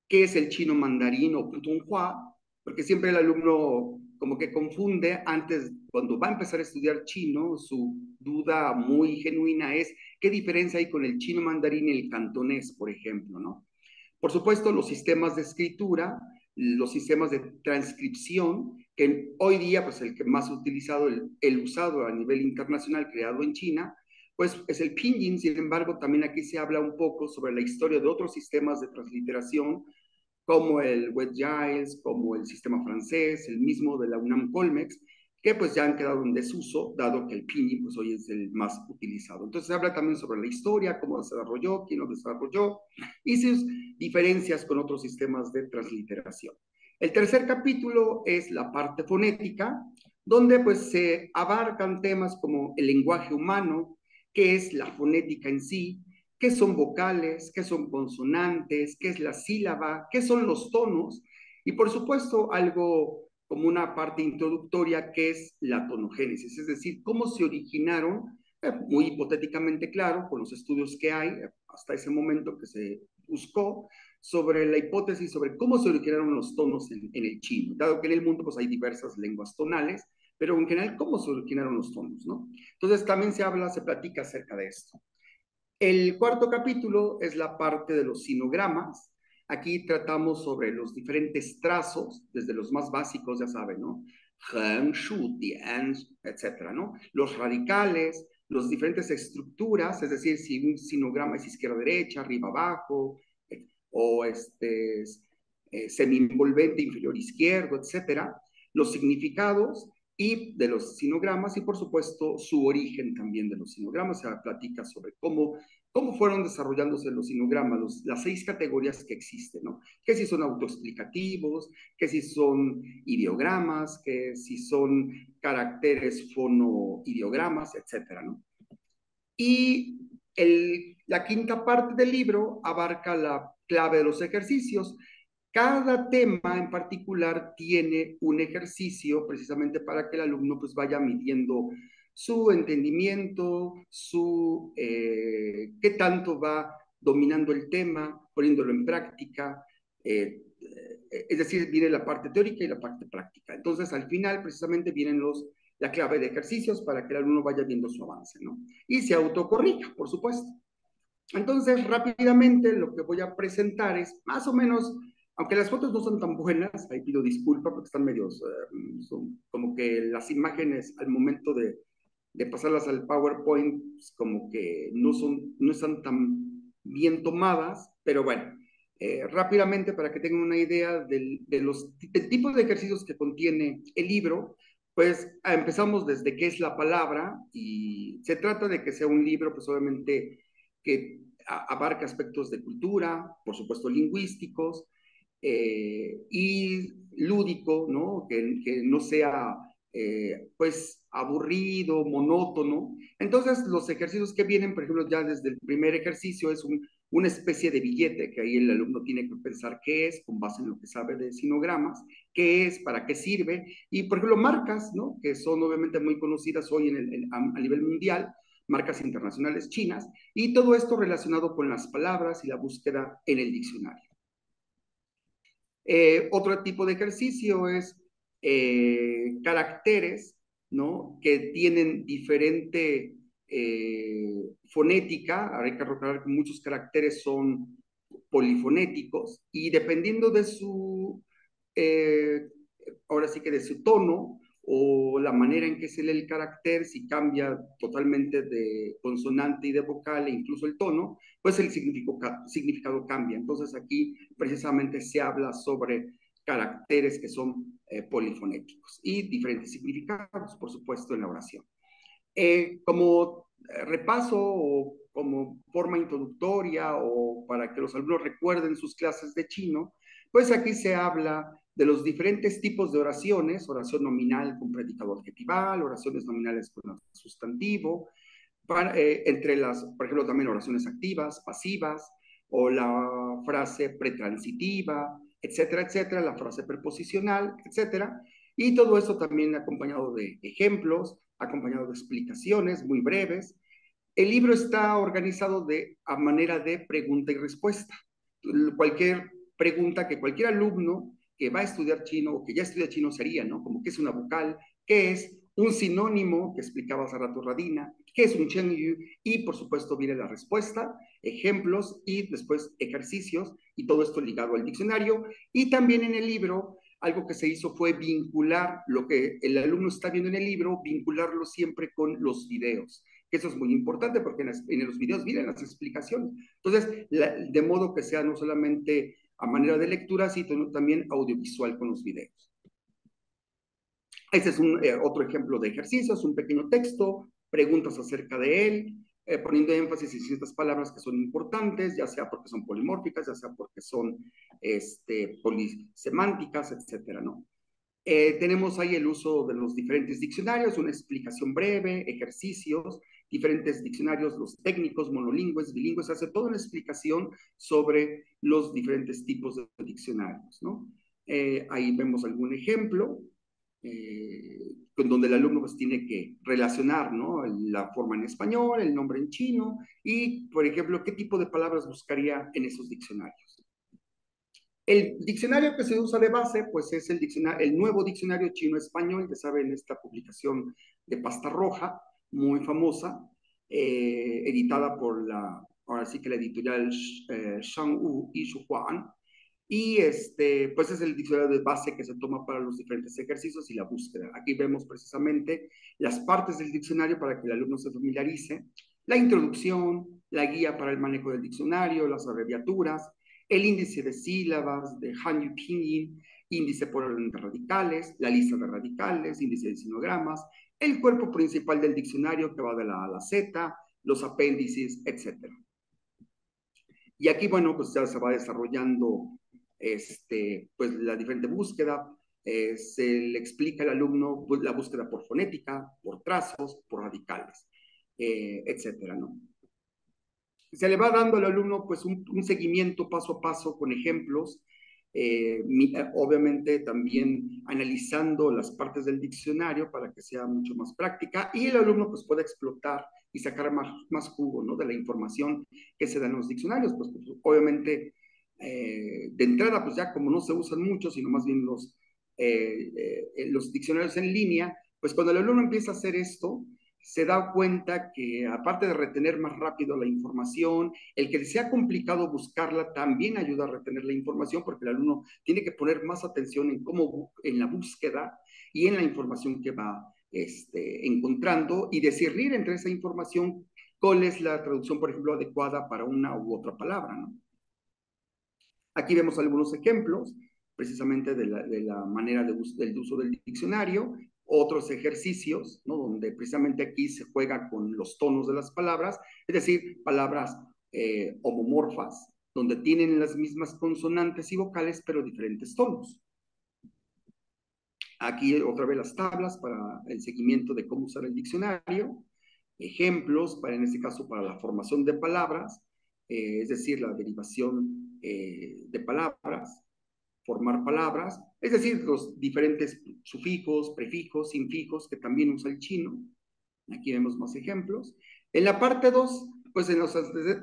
que es el chino mandarín o putonghua, porque siempre el alumno como que confunde antes, cuando va a empezar a estudiar chino, su duda muy genuina es, ¿qué diferencia hay con el chino mandarín y el cantonés, por ejemplo, no? Por supuesto, los sistemas de escritura, los sistemas de transcripción, que hoy día, pues el que más utilizado, el, usado a nivel internacional, creado en China, pues es el Pinyin. Sin embargo, también aquí se habla un poco sobre la historia de otros sistemas de transliteración, como el Web Giles, como el sistema francés, el mismo de la UNAM Colmex, que pues ya han quedado en desuso, dado que el Pini pues hoy es el más utilizado. Entonces se habla también sobre la historia, cómo se desarrolló, quién lo desarrolló y sus diferencias con otros sistemas de transliteración. El tercer capítulo es la parte fonética, donde pues se abarcan temas como el lenguaje humano, qué es la fonética en sí, qué son vocales, qué son consonantes, qué es la sílaba, qué son los tonos y por supuesto algo como una parte introductoria que es la tonogénesis, es decir, cómo se originaron, eh, muy hipotéticamente claro, con los estudios que hay hasta ese momento que se buscó, sobre la hipótesis sobre cómo se originaron los tonos en, el chino, dado que en el mundo pues, hay diversas lenguas tonales, pero en general cómo se originaron los tonos, ¿no? Entonces también se habla, se platica acerca de esto. El cuarto capítulo es la parte de los sinogramas, Aquí tratamos sobre los diferentes trazos, desde los más básicos, ya saben, ¿no? etcétera, ¿no? Los radicales, los diferentes estructuras, es decir, si un sinograma es izquierda-derecha, arriba-abajo, o este, eh, semi-envolvente inferior-izquierdo, etcétera, los significados y de los sinogramas y por supuesto su origen también de los sinogramas, se platica sobre cómo cómo fueron desarrollándose los sinogramas, las seis categorías que existen, ¿no? Que si son autoexplicativos, qué si son ideogramas, qué si son caracteres fonoideogramas, etcétera, ¿no? Y la quinta parte del libro abarca la clave de los ejercicios. Cada tema en particular tiene un ejercicio precisamente para que el alumno pues vaya midiendo su entendimiento, su eh, qué tanto va dominando el tema, poniéndolo en práctica. Eh, eh, es decir, viene la parte teórica y la parte práctica. Entonces, al final, precisamente, vienen los, la clave de ejercicios para que el alumno vaya viendo su avance, ¿no? Y se autocorrija, por supuesto. Entonces, rápidamente, lo que voy a presentar es más o menos, aunque las fotos no son tan buenas, ahí pido disculpas, porque están medios, son como que las imágenes al momento de, de pasarlas al PowerPoint, pues, como que no, son, no están tan bien tomadas, pero bueno, eh, rápidamente para que tengan una idea del, de los, tipos tipo de ejercicios que contiene el libro, pues empezamos desde qué es la palabra y se trata de que sea un libro, pues obviamente que abarca aspectos de cultura, por supuesto lingüísticos, eh, y lúdico, ¿no? Que, que no sea eh, pues aburrido, monótono. Entonces los ejercicios que vienen, por ejemplo, ya desde el primer ejercicio es una especie de billete que ahí el alumno tiene que pensar qué es, con base en lo que sabe de sinogramas, qué es, para qué sirve, y por ejemplo marcas, ¿no? que son obviamente muy conocidas hoy en a, nivel mundial, marcas internacionales chinas, y todo esto relacionado con las palabras y la búsqueda en el diccionario. Eh, otro tipo de ejercicio es eh, caracteres ¿no? que tienen diferente eh, fonética, hay que recordar que muchos caracteres son polifonéticos y dependiendo de su, eh, ahora sí que de su tono o la manera en que se lee el carácter, si cambia totalmente de consonante y de vocal e incluso el tono, pues el significado cambia. Entonces aquí precisamente se habla sobre caracteres que son eh, polifonéticos y diferentes significados, por supuesto, en la oración. Eh, como eh, repaso o como forma introductoria o para que los alumnos recuerden sus clases de chino, pues aquí se habla de los diferentes tipos de oraciones, oración nominal con predicado adjetival, oraciones nominales con sustantivo, entre las, por ejemplo, también oraciones activas, pasivas, o la frase pretransitiva, etcétera, etcétera, la frase preposicional, etcétera. Y todo eso también acompañado de ejemplos, acompañado de explicaciones muy breves. El libro está organizado de a manera de pregunta y respuesta. Cualquier pregunta que cualquier alumno que va a estudiar chino o que ya estudia chino sería, ¿no? Como qué es una vocal, qué es un sinónimo que explicaba hace rato Radina, es un Chen y por supuesto viene la respuesta, ejemplos y después ejercicios, y todo esto ligado al diccionario. Y también en el libro, algo que se hizo fue vincular lo que el alumno está viendo en el libro, vincularlo siempre con los videos que eso es muy importante porque en, los videos vienen las explicaciones. Entonces, de modo que sea no solamente a manera de lectura, sino también audiovisual con los videos. Ese es un, eh, otro ejemplo de ejercicios, un pequeño texto, preguntas acerca de él, eh, poniendo énfasis en ciertas palabras que son importantes, ya sea porque son polimórficas, ya sea porque son este, polisemánticas, etcétera, ¿no? Eh, tenemos ahí el uso de los diferentes diccionarios, una explicación breve, ejercicios, diferentes diccionarios, los técnicos, monolingües, bilingües, hace toda una explicación sobre los diferentes tipos de diccionarios, ¿no? ahí vemos algún ejemplo. Eh, con donde el alumno pues tiene que relacionar, La forma en español, el nombre en chino y, por ejemplo, qué tipo de palabras buscaría en esos diccionarios. El diccionario que se usa de base, pues es el, diccionario, el nuevo diccionario chino-español, ya saben, esta publicación de pasta roja, muy famosa, eh, editada por la, ahora sí que la editorial eh, Shang Wu y Shu y este, pues es el diccionario de base que se toma para los diferentes ejercicios y la búsqueda. Aquí vemos precisamente las partes del diccionario para que el alumno se familiarice, la introducción, la guía para el manejo del diccionario, las abreviaturas, el índice de sílabas de Hanyu Pinyin, índice por orden radicales, la lista de radicales, índice de sinogramas, el cuerpo principal del diccionario que va de la A a la Z, los apéndices, etc. Y aquí, bueno, pues ya se va desarrollando este, pues, la diferente búsqueda. Eh, se le explica al alumno pues, la búsqueda por fonética, por trazos, por radicales, eh, etcétera, ¿no? Se le va dando al alumno pues un, seguimiento paso a paso con ejemplos, eh, obviamente también analizando las partes del diccionario para que sea mucho más práctica y el alumno pues pueda explotar y sacar más, más jugo ¿no? de la información que se da en los diccionarios, pues obviamente eh, de entrada, pues ya como no se usan mucho, sino más bien eh, eh, los, diccionarios en línea, pues cuando el alumno empieza a hacer esto, se da cuenta que aparte de retener más rápido la información, el que sea complicado buscarla también ayuda a retener la información porque el alumno tiene que poner más atención en cómo en la búsqueda y en la información que va este, encontrando y discernir entre esa información cuál es la traducción, por ejemplo, adecuada para una u otra palabra, ¿no? Aquí vemos algunos ejemplos, precisamente de la, manera de uso, del uso del diccionario, otros ejercicios, donde precisamente aquí se juega con los tonos de las palabras, es decir, palabras eh, homomorfas, donde tienen las mismas consonantes y vocales, pero diferentes tonos. Aquí otra vez las tablas para el seguimiento de cómo usar el diccionario, ejemplos, para, en este caso para la formación de palabras, eh, es decir, la derivación eh, de palabras, formar palabras, es decir, los diferentes sufijos, prefijos, infijos que también usa el chino. Aquí vemos más ejemplos. En la parte 2, pues en los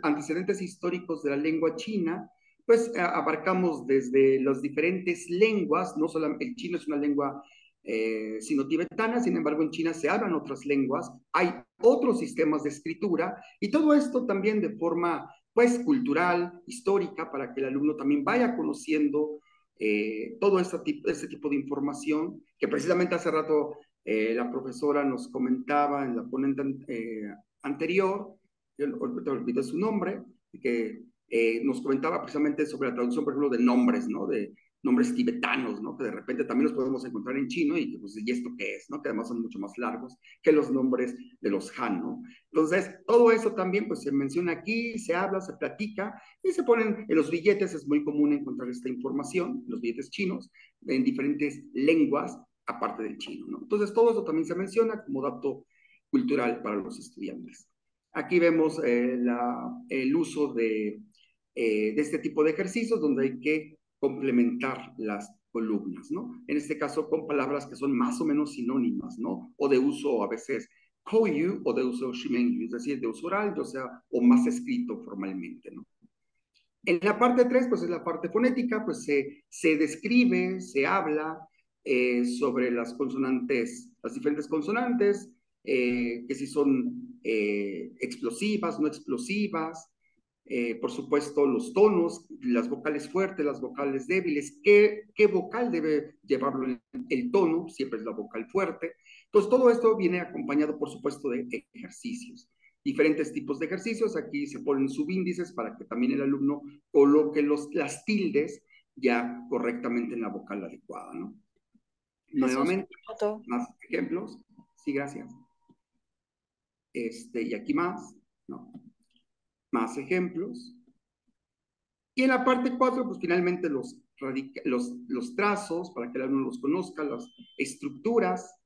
antecedentes históricos de la lengua china, pues abarcamos desde las diferentes lenguas, no solamente el chino es una lengua eh, sino tibetana, sin embargo en China se hablan otras lenguas, hay otros sistemas de escritura y todo esto también de forma pues, cultural, histórica, para que el alumno también vaya conociendo eh, todo este, este tipo, de información, que precisamente hace rato eh, la profesora nos comentaba en la ponente eh, anterior, yo olvido su nombre, que nos comentaba precisamente sobre la traducción, por ejemplo, de nombres, ¿no? De, nombres tibetanos, ¿no? Que de repente también los podemos encontrar en chino y pues, ¿y esto qué es? ¿No? Que además son mucho más largos que los nombres de los Han, ¿no? Entonces, todo eso también pues se menciona aquí, se habla, se platica y se ponen en los billetes, es muy común encontrar esta información, los billetes chinos, en diferentes lenguas, aparte del chino, ¿no? Entonces, todo eso también se menciona como dato cultural para los estudiantes. Aquí vemos eh, el uso eh, de este tipo de ejercicios donde hay que complementar las columnas, ¿no? En este caso con palabras que son más o menos sinónimas, ¿no? O de uso a veces koyu o de uso shimenyu, es decir, de uso oral, o sea, o más escrito formalmente, ¿no? En la parte 3, pues es la parte fonética, pues se, se describe, se habla eh, sobre las consonantes, las diferentes consonantes, eh, que si son eh, explosivas, no explosivas, eh, por supuesto, los tonos, las vocales fuertes, las vocales débiles, qué, qué vocal debe llevarlo el, el, tono, siempre es la vocal fuerte. Entonces, todo esto viene acompañado, por supuesto, de ejercicios. Diferentes tipos de ejercicios, aquí se ponen subíndices para que también el alumno coloque los, las tildes ya correctamente en la vocal adecuada, ¿no? Nuevamente, más ejemplos. Sí, gracias. Este, y aquí más, ¿no? más ejemplos. Y en la parte 4, pues finalmente los, los, trazos, para que el alumno los conozca, las estructuras,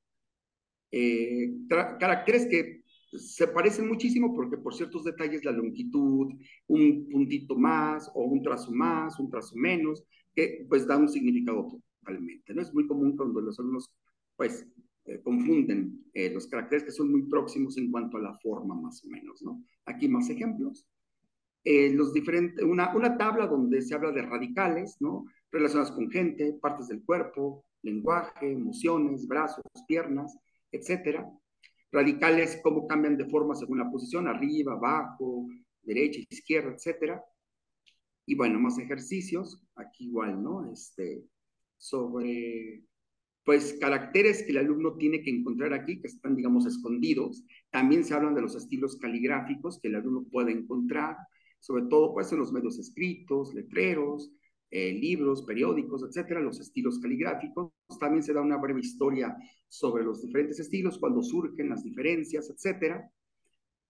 eh, caracteres que se parecen muchísimo porque por ciertos detalles, la longitud, un puntito más o un trazo más, un trazo menos, que pues da un significado totalmente. ¿no? Es muy común cuando los alumnos pues eh, confunden eh, los caracteres que son muy próximos en cuanto a la forma más o menos. ¿no? Aquí más ejemplos. Eh, los diferentes, una, tabla donde se habla de radicales, ¿no? Relacionadas con gente, partes del cuerpo, lenguaje, emociones, brazos, piernas, etcétera. Radicales, cómo cambian de forma según la posición, arriba, abajo, derecha, izquierda, etc. Y bueno, más ejercicios, aquí igual, ¿no? Este, sobre, pues, caracteres que el alumno tiene que encontrar aquí, que están, digamos, escondidos. También se hablan de los estilos caligráficos que el alumno puede encontrar, sobre todo pues en los medios escritos, letreros, eh, libros, periódicos, etcétera, los estilos caligráficos. También se da una breve historia sobre los diferentes estilos, cuando surgen las diferencias, etcétera.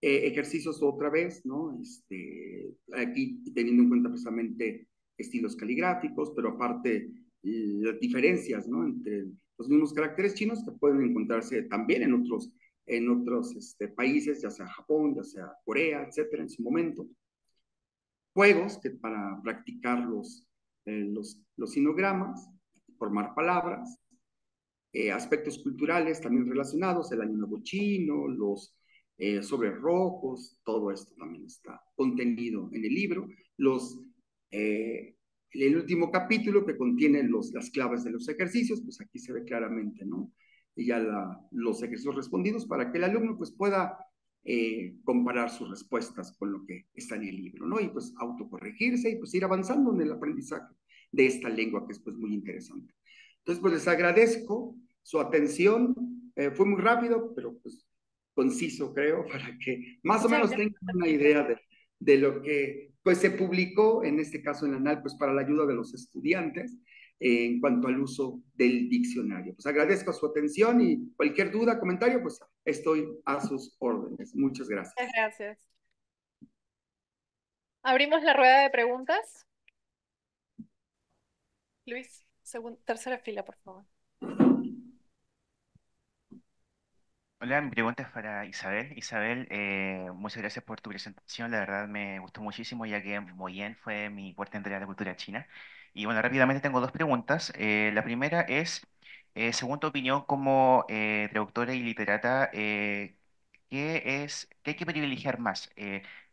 Eh, ejercicios otra vez, ¿no? Este, aquí teniendo en cuenta precisamente estilos caligráficos, pero aparte las diferencias, ¿no? Entre los mismos caracteres chinos que pueden encontrarse también en otros, en otros este, países, ya sea Japón, ya sea Corea, etcétera, en su momento juegos que para practicar los, eh, los, sinogramas, formar palabras, eh, aspectos culturales también relacionados, el año nuevo chino, los eh, sobre rojos, todo esto también está contenido en el libro. Los, el último capítulo que contiene los, las claves de los ejercicios, pues aquí se ve claramente, ¿no? Y ya los ejercicios respondidos para que el alumno pues pueda eh, comparar sus respuestas con lo que está en el libro, ¿no? Y pues autocorregirse y pues ir avanzando en el aprendizaje de esta lengua que es pues muy interesante. Entonces, pues les agradezco su atención. Eh, fue muy rápido, pero pues conciso, creo, [LAUGHS] para que más o menos tengan una idea de, lo que pues se publicó, en este caso en la ANAL, pues para la ayuda de los estudiantes. Eh, en cuanto al uso del diccionario. Pues agradezco su atención y cualquier duda, comentario, pues estoy a sus órdenes. Muchas gracias. Muchas gracias. Abrimos la rueda de preguntas. Luis, tercera fila, por favor. Hola, mi pregunta es para Isabel. Isabel, eh, muchas gracias por tu presentación. La verdad me gustó muchísimo, ya que bien, fue mi puerta de entrada la cultura china. Y bueno, rápidamente tengo dos preguntas. Eh, la primera es, eh, según tu opinión como eh, traductora y literata, ¿qué es, qué hay que privilegiar más?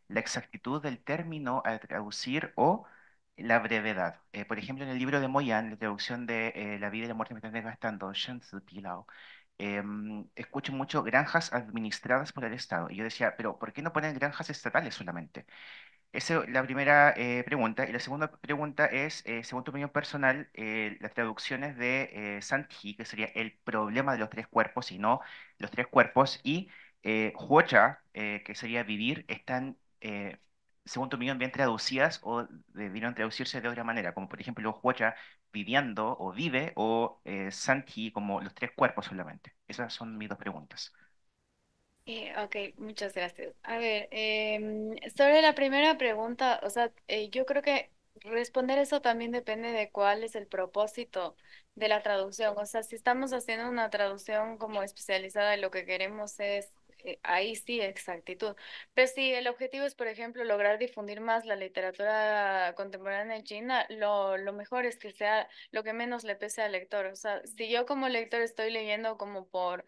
¿la exactitud del término al traducir o la brevedad? por ejemplo, en el libro de Moyan, la traducción de La vida y la muerte me están desgastando, em, escucho mucho granjas administradas por el Estado. Y yo decía, pero ¿por qué no ponen granjas estatales solamente? Esa es la primera eh, pregunta. Y la segunda pregunta es, eh, según tu opinión personal, eh, las traducciones de eh, que sería el problema de los tres cuerpos y no los tres cuerpos, y eh, Huocha, que sería vivir, están, eh, según tu opinión, bien traducidas o debieron traducirse de otra manera, como por ejemplo Huocha viviendo o vive, o eh, como los tres cuerpos solamente. Esas son mis dos preguntas. Eh, ok, muchas gracias. A ver, em, sobre la primera pregunta, o sea, eh, yo creo que responder eso también depende de cuál es el propósito de la traducción. O sea, si estamos haciendo una traducción como especializada, lo que queremos es, eh, ahí sí, exactitud. Pero si el objetivo es, por ejemplo, lograr difundir más la literatura contemporánea en China, lo, lo mejor es que sea lo que menos le pese al lector. O sea, si yo como lector estoy leyendo como por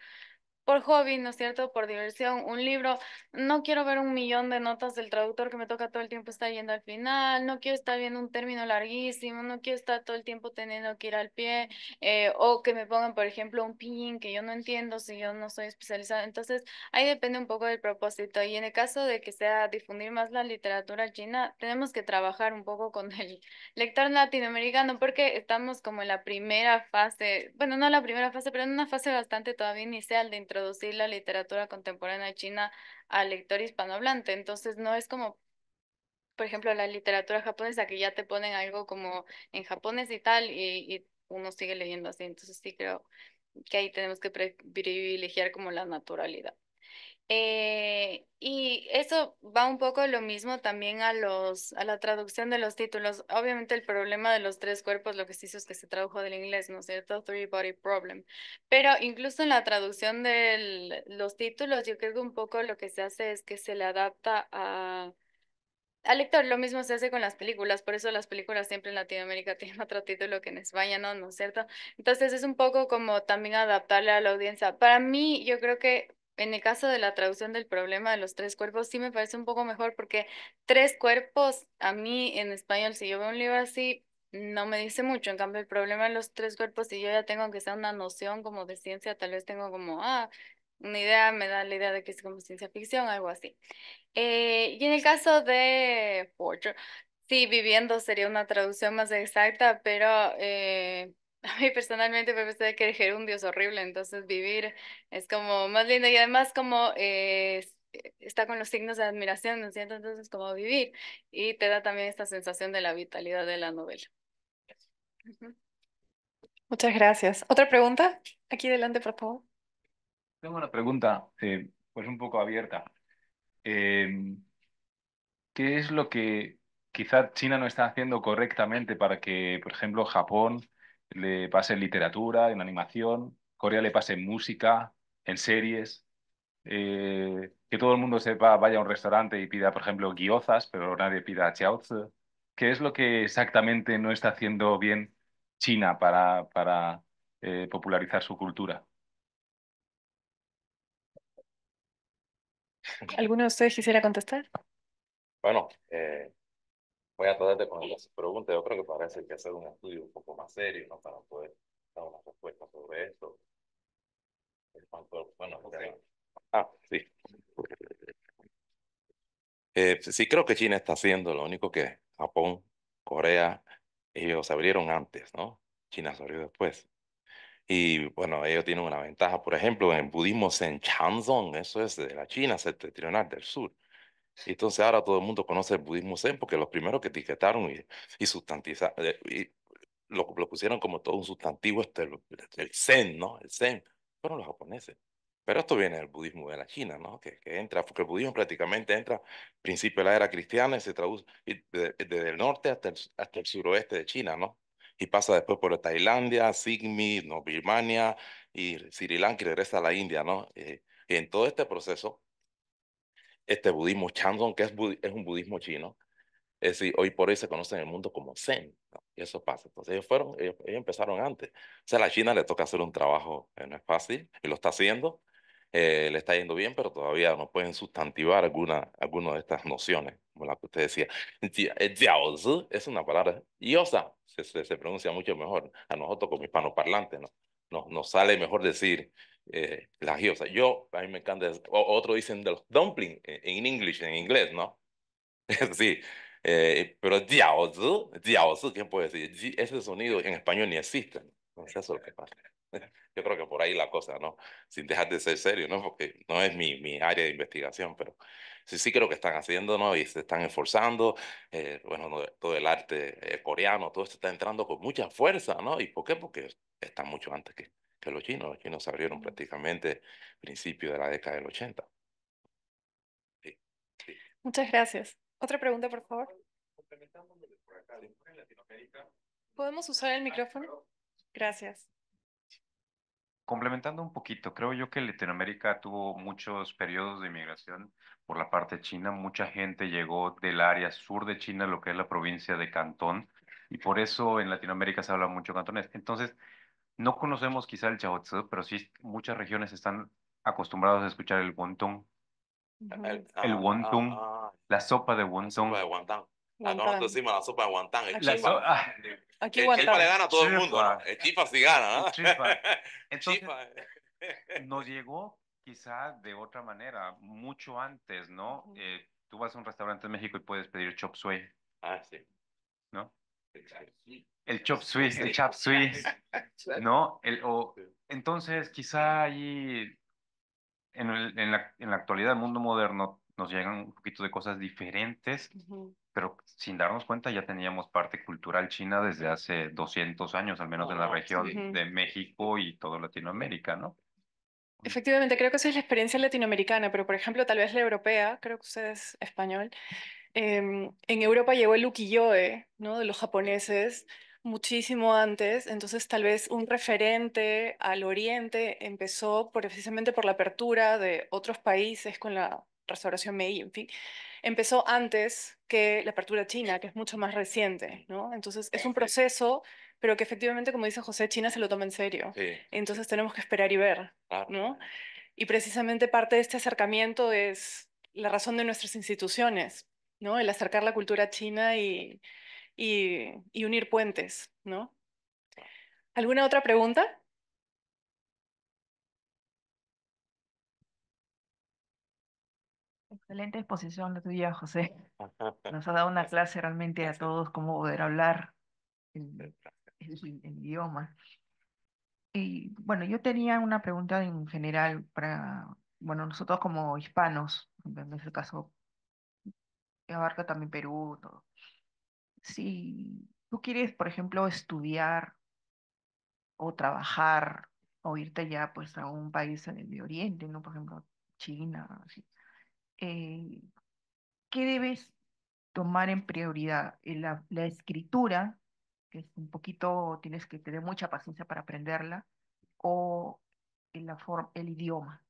por hobby, ¿no es cierto? Por diversión, un libro. No quiero ver un millón de notas del traductor que me toca todo el tiempo estar yendo al final, no quiero estar viendo un término larguísimo, no quiero estar todo el tiempo teniendo que ir al pie, eh, o que me pongan, por ejemplo, un pin que yo no entiendo si yo no soy especializada. Entonces, ahí depende un poco del propósito. Y en el caso de que sea difundir más la literatura china, tenemos que trabajar un poco con el lector latinoamericano porque estamos como en la primera fase, bueno, no la primera fase, pero en una fase bastante todavía inicial de introducir la literatura contemporánea china al lector hispanohablante. Entonces, no es como, por ejemplo, la literatura japonesa, que ya te ponen algo como en japonés y tal, y, y uno sigue leyendo así. Entonces, sí creo que ahí tenemos que privilegiar como la naturalidad. Eh, y eso va un poco lo mismo también a, los, a la traducción de los títulos. Obviamente el problema de los tres cuerpos, lo que se hizo es que se tradujo del inglés, ¿no es cierto? Three Body Problem. Pero incluso en la traducción de los títulos, yo creo que un poco lo que se hace es que se le adapta a, al lector lo mismo se hace con las películas, por eso las películas siempre en Latinoamérica [LAUGHS] tienen otro título que en España, ¿no? ¿No es cierto? Entonces es un poco como también adaptarle a la audiencia. Para mí, yo creo que en el caso de la traducción del problema de los tres cuerpos, sí me parece un poco mejor porque tres cuerpos, a mí en español, si yo veo un libro así, no me dice mucho. En cambio, el problema de los tres cuerpos, si yo ya tengo aunque sea una noción como de ciencia, tal vez tengo como, ah, una idea, me da la idea de que es como ciencia ficción, algo así. Eh, y en el caso de Forger, sí, viviendo sería una traducción más exacta, pero... Eh, [LAUGHS] A mí personalmente me parece que el gerundio es horrible, entonces vivir es como más lindo y además como eh, eh, está con los signos de admiración, ¿no es cierto? Entonces como vivir y te da también esta sensación de la vitalidad de la novela. Muchas gracias. ¿Otra pregunta? Aquí delante, por favor. Tengo una pregunta, eh, pues un poco abierta. Em, ¿Qué es lo que quizá China no está haciendo correctamente para que, por ejemplo, Japón le pase en literatura, en animación, Corea le pase en música, en series, eh, que todo el mundo sepa, vaya a un restaurante y pida, por ejemplo, guiozas, pero nadie pida chiaozi. ¿Qué es lo que exactamente no está haciendo bien China para, para eh, popularizar su cultura? ¿Alguno de ustedes quisiera contestar? Bueno, eh, voy a tratar de ponerle sus preguntas. Yo creo que parece que hay que hacer un estudio un poco más serio, ¿no? Para poder dar una respuesta sobre esto. bueno, Ah, eh, sí. sí, creo que China está haciendo lo único que Japón, Corea, ellos abrieron antes, ¿no? China se abrió después. Y bueno, ellos tienen una ventaja, por ejemplo, en el budismo en eso es de la China septentrional del sur entonces ahora todo el mundo conoce el budismo zen porque los primeros que etiquetaron y, y sustantizaron, eh, y lo, lo, pusieron como todo un sustantivo, este, el, zen, ¿no? El zen, fueron los japoneses. Pero esto viene del budismo de la China, ¿no? Que, que entra, porque el budismo prácticamente entra principio de la era cristiana y se traduce desde, el norte hasta el, hasta el suroeste de China, ¿no? Y pasa después por Tailandia, Sigmi, ¿no? Birmania y Sri Lanka y regresa a la India, ¿no? Eh, en todo este proceso, este budismo Chandong, que es, es un budismo chino. Es decir, hoy por hoy se conoce en el mundo como Zen. Y eso pasa. Entonces ellos fueron, ellos, empezaron antes. O sea, a la China le toca hacer un trabajo, no es fácil, y lo está haciendo. Eh, le está yendo bien, pero todavía no pueden sustantivar alguna, alguna de estas nociones, como la que usted decía. Eh, es una palabra yosa, se, se, se, pronuncia mucho mejor a nosotros como hispanoparlantes, ¿no? nos, sale mejor decir eh, la Yo, a mí me encanta, otro dicen de los dumplings eh, en English, en inglés, ¿no? [LAUGHS] sí, eh, pero diaozi, ¿quién puede decir? Ese sonido en español ni existe. Entonces eso eso lo que pasa. [LAUGHS] Yo creo que por ahí la cosa, ¿no? Sin dejar de ser serio, ¿no? Porque no es mi área de investigación, pero sí, sí creo que están haciendo, ¿no? Y se están esforzando, eh, bueno, todo el arte eh, coreano, todo esto está entrando con mucha fuerza, ¿no? ¿Y por qué? Porque están mucho antes que, los chinos. Los chinos se abrieron prácticamente a principios de la década del 80. Muchas gracias. Otra pregunta, por favor. ¿Podemos usar el ah, micrófono? Gracias complementando un poquito, creo yo que Latinoamérica tuvo muchos periodos de inmigración por la parte china. Mucha gente llegó del área sur de China, lo que es la provincia de Cantón, y por eso en Latinoamérica se habla mucho cantonés. Entonces, no conocemos quizá el Chaozhou, pero sí muchas regiones están acostumbradas a escuchar el wonton, el, el ah, wonton, ah, ah. la sopa de wonton. Acá ah, nosotros decimos la sopa de guantán. Ah, el la el le gana a todo el mundo. ¿no? El chifa sí gana. ¿no? [LAUGHS] Entonces, eh. nos llegó quizá de otra manera, mucho antes, ¿no? Eh, tú vas a un restaurante en México y puedes pedir chop suey. Ah, sí. ¿No? El chop suey, el chop suey, [LAUGHS] ¿no? El, o, entonces, quizá ahí, en, el, en, la, en la actualidad, el mundo moderno, nos llegan un poquito de cosas diferentes, pero sin darnos cuenta ya teníamos parte cultural china desde hace 200 años, al menos en la oh, región de México y toda Latinoamérica, ¿no? Efectivamente, creo que esa es la experiencia latinoamericana, pero por ejemplo, tal vez la europea, creo que usted es español, em, en Europa llegó el ukiyo-e, ¿no? De los japoneses muchísimo antes, entonces tal vez un referente al Oriente empezó precisamente por la apertura de otros países con la Restauración Mei, en fin, empezó antes que la apertura china, que es mucho más reciente, ¿no? Entonces es un proceso, pero que efectivamente, como dice José, China se lo toma en serio. Entonces tenemos que esperar y ver, ¿no? Y precisamente parte de este acercamiento es la razón de nuestras instituciones, ¿no? El acercar la cultura china y, y, y unir puentes, ¿no? ¿Alguna otra pregunta? Excelente exposición la tuya, José. [LAUGHS] Nos ha dado una clase realmente a todos cómo poder hablar el, idioma. Y bueno, yo tenía una pregunta en general para, bueno, nosotros como hispanos, en este caso que abarca también Perú, todo. Si tú quieres, por ejemplo, estudiar o trabajar o irte ya pues a un país en de Oriente, ¿no? Por ejemplo, China, así. Eh, ¿qué debes tomar en prioridad? Eh, la, la, escritura, que es un poquito, tienes que tener mucha paciencia para aprenderla, o en la el idioma.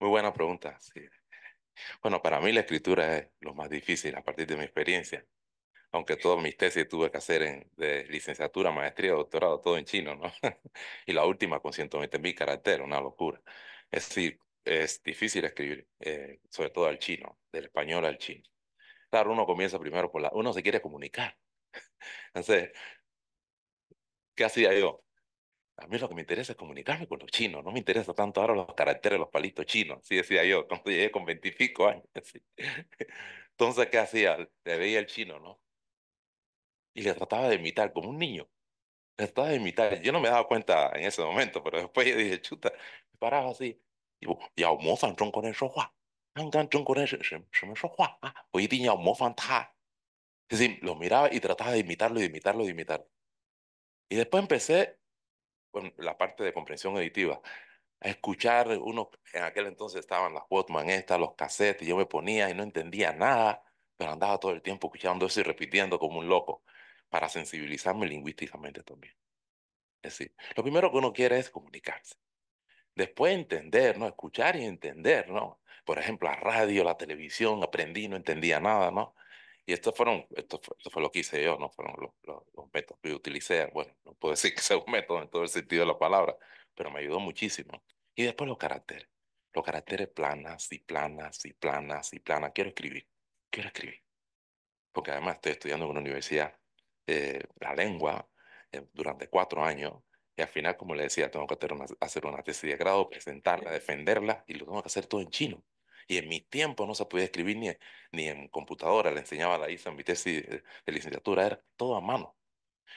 Muy buena pregunta. Bueno, para mí la escritura es lo más difícil a partir de mi experiencia aunque todas mis tesis tuve que hacer de licenciatura, maestría, doctorado, todo en chino, ¿no? [LAUGHS] y la última con 120 mil caracteres, una locura. Es decir, es difícil escribir, eh, sobre todo al chino, del español al chino. Claro, uno comienza primero por la... Uno se quiere comunicar. [LAUGHS] Entonces, ¿qué hacía yo? A mí lo que me interesa es comunicarme con los chinos. No me interesa tanto ahora los caracteres, los palitos chinos. Sí, decía yo, [LAUGHS] cuando llegué con 25 años. Entonces, ¿qué hacía? Le veía el chino, ¿no? y le trataba de imitar como un niño. Le trataba de imitar. Yo no me daba cuenta en ese momento, pero después yo dije, chuta, me paraba así. Y yo, es decir, lo miraba y trataba de imitarlo, de imitarlo, de imitarlo. Y después empecé, con la parte de comprensión auditiva, a escuchar uno, en aquel entonces estaban las Walkman estas, los cassettes, yo me ponía y no entendía nada, pero andaba todo el tiempo escuchando eso y repitiendo como un loco para sensibilizarme lingüísticamente también. Es decir, lo primero que uno quiere es comunicarse. Después entender, ¿no? Escuchar y entender, ¿no? Por ejemplo, la radio, la televisión, aprendí, no entendía nada, ¿no? Y estos fueron, esto fue, lo que hice yo, ¿no? Fueron los, métodos que utilicé. Bueno, no puedo [LAUGHS] decir que sea un método en todo el sentido de la palabra, pero me ayudó muchísimo. Y después los caracteres. Los caracteres planas y planas y planas y planas. Quiero escribir, quiero escribir. Porque además estoy estudiando en una universidad eh, la lengua eh, durante cuatro años y al final, como le decía, tengo que hacer una, tesis de grado, presentarla, defenderla y lo tengo que hacer todo en chino. Y en mi tiempo no se podía escribir ni, en computadora, le enseñaba la ISA en mi tesis de, licenciatura, era todo a mano.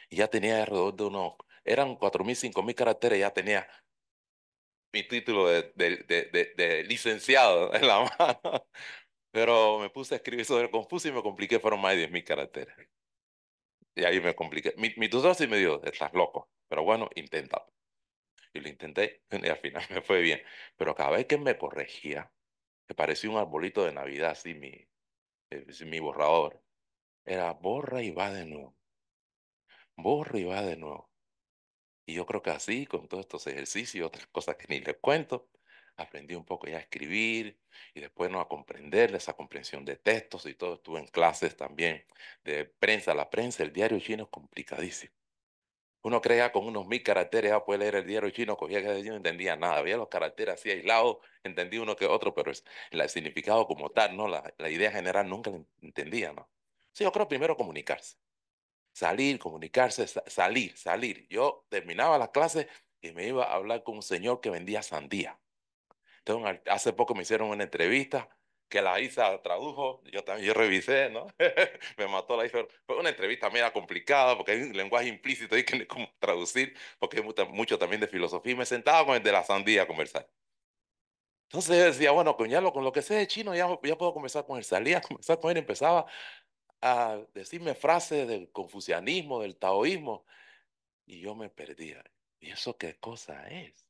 Y ya tenía alrededor de unos, eran 4.000, 5.000 caracteres, ya tenía mi título de, de, licenciado en la [LAUGHS] mano. Pero me puse a escribir sobre Confucio y me compliqué, fueron más de 10.000 caracteres. Y ahí me compliqué. Mi, tutor sí me dijo, estás loco, pero bueno, inténtalo. Y lo intenté [LAUGHS] y al final me fue bien. Pero cada vez que me corregía, que parecía un arbolito de Navidad, así mi, eh, mi borrador, era borra y va de nuevo. Borra y va de nuevo. Y yo creo que así, con todos estos ejercicios, otras cosas que ni les cuento, aprendí un poco ya a escribir y después no a comprender, esa comprensión de textos y todo. Estuve en clases también de prensa. La prensa, el diario chino es complicadísimo. Uno creía con unos mil caracteres, ya ah, puede leer el diario chino, cogía que no entendía nada. Había los caracteres así aislados, entendía uno que otro, pero el significado como tal, ¿no? La, idea general nunca la entendía, ¿no? Sí, yo creo primero comunicarse. Salir, comunicarse, salir, salir. Yo terminaba la clase y me iba a hablar con un señor que vendía sandía hace poco me hicieron una entrevista que la ISA tradujo, yo también yo revisé, ¿no? [LAUGHS] me mató la ISA. Fue una entrevista media complicada porque hay un lenguaje implícito y que traducir, porque hay mucho, también de filosofía. Y me sentaba con el de la sandía a conversar. Entonces yo decía, bueno, coñalo, con lo que sé de chino ya, ya puedo conversar con él. Salía a conversar con él empezaba a decirme frases del confucianismo, del taoísmo. Y yo me perdía. ¿Y eso qué cosa es?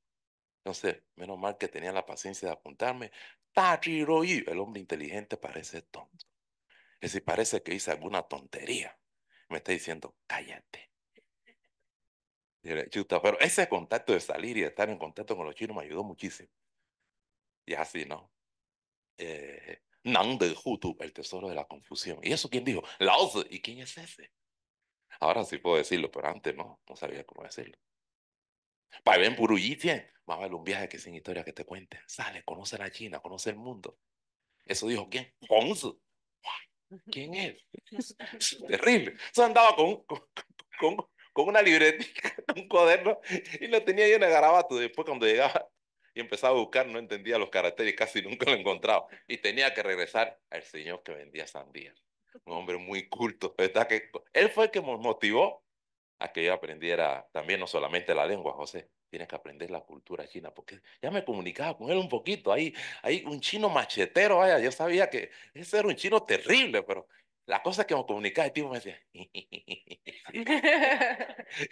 sé menos mal que tenía la paciencia de apuntarme. el hombre inteligente parece tonto. Es decir, parece que hice alguna tontería. Me está diciendo, cállate. pero ese contacto de salir y estar en contacto con los chinos me ayudó muchísimo. Y así, ¿no? Eh, Hutu, el tesoro de la confusión. ¿Y eso quién dijo? Laozi ¿Y quién es ese? Ahora sí puedo decirlo, pero antes no, no sabía cómo decirlo. Para ver en más vale un viaje que sin historia que te cuenten. Sale, conoce la China, conoce el mundo. Eso dijo quién? ¿Quién es? [LAUGHS] [LAUGHS] Terrible. Eso andaba con, con, con, con una libretica, [LAUGHS] un cuaderno, y lo tenía lleno de garabato Después, cuando llegaba y empezaba a buscar, no entendía los caracteres, casi nunca lo encontraba. Y tenía que regresar al señor que vendía sandía. Un hombre muy culto, ¿verdad? Que él fue el que me motivó a que yo aprendiera también no solamente la lengua, José, tienes que aprender la cultura china, porque ya me comunicaba con él un poquito, ahí, ahí un chino machetero, vaya, yo sabía que ese era un chino terrible, pero la cosa que me comunicaba, el tipo me decía,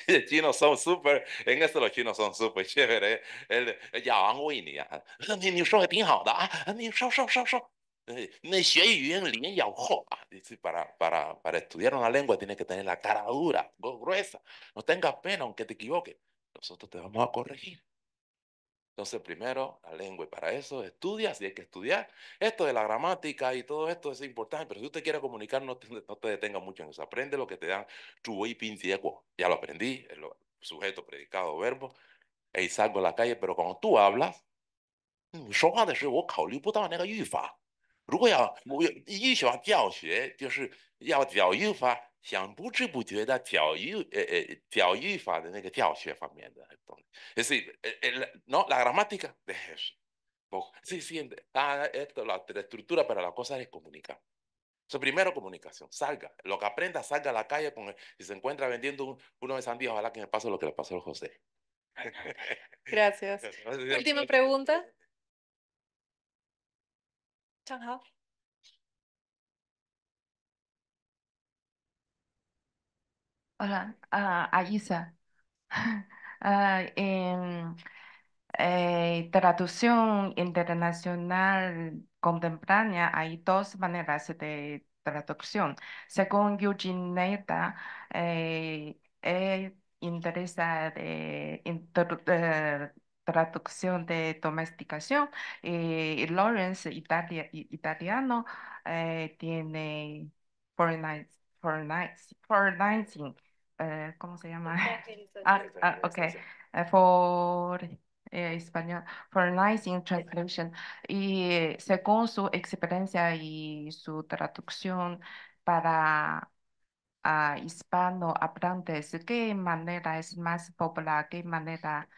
los [LAUGHS] chinos son súper, en eso este los chinos son súper chévere. el, ¿eh? ya chino, ah, ni ni Ah, para, para, para estudiar una lengua tienes que tener la cara dura, gruesa. No tengas pena aunque te equivoques. Nosotros te vamos a corregir. Entonces, primero, la lengua. Y para eso estudias y hay que estudiar. Esto de la gramática y todo esto es importante, pero si usted quiere comunicar, no te, no te detenga mucho en eso. Aprende lo que te dan. Ya lo aprendí, el sujeto, predicado, verbo. Y salgo a la calle, pero cuando tú hablas, es decir, no la gramática de Sí, sí, esto, la, estructura para la cosa es comunicar. primero comunicación, salga, lo que aprenda, salga a la calle, con si se encuentra vendiendo uno de sandías, ojalá que me pase lo que le pasó a José. Gracias. Última pregunta. Hola, ah, Aisa. [LAUGHS] Ah, en em, eh, traducción internacional contemporánea hay dos maneras de traducción. Según Eugene Neta, eh, eh, interesa de eh, traducción de domesticación. Eh, Lawrence, italiano, eh, tiene foreignizing, eh, ¿cómo se llama? [LAUGHS] Ah, ah, ok, eh, for español, foreignizing translation. Y según su experiencia y su traducción para a ah, hispano hablantes, ¿qué manera es más popular? ¿Qué manera?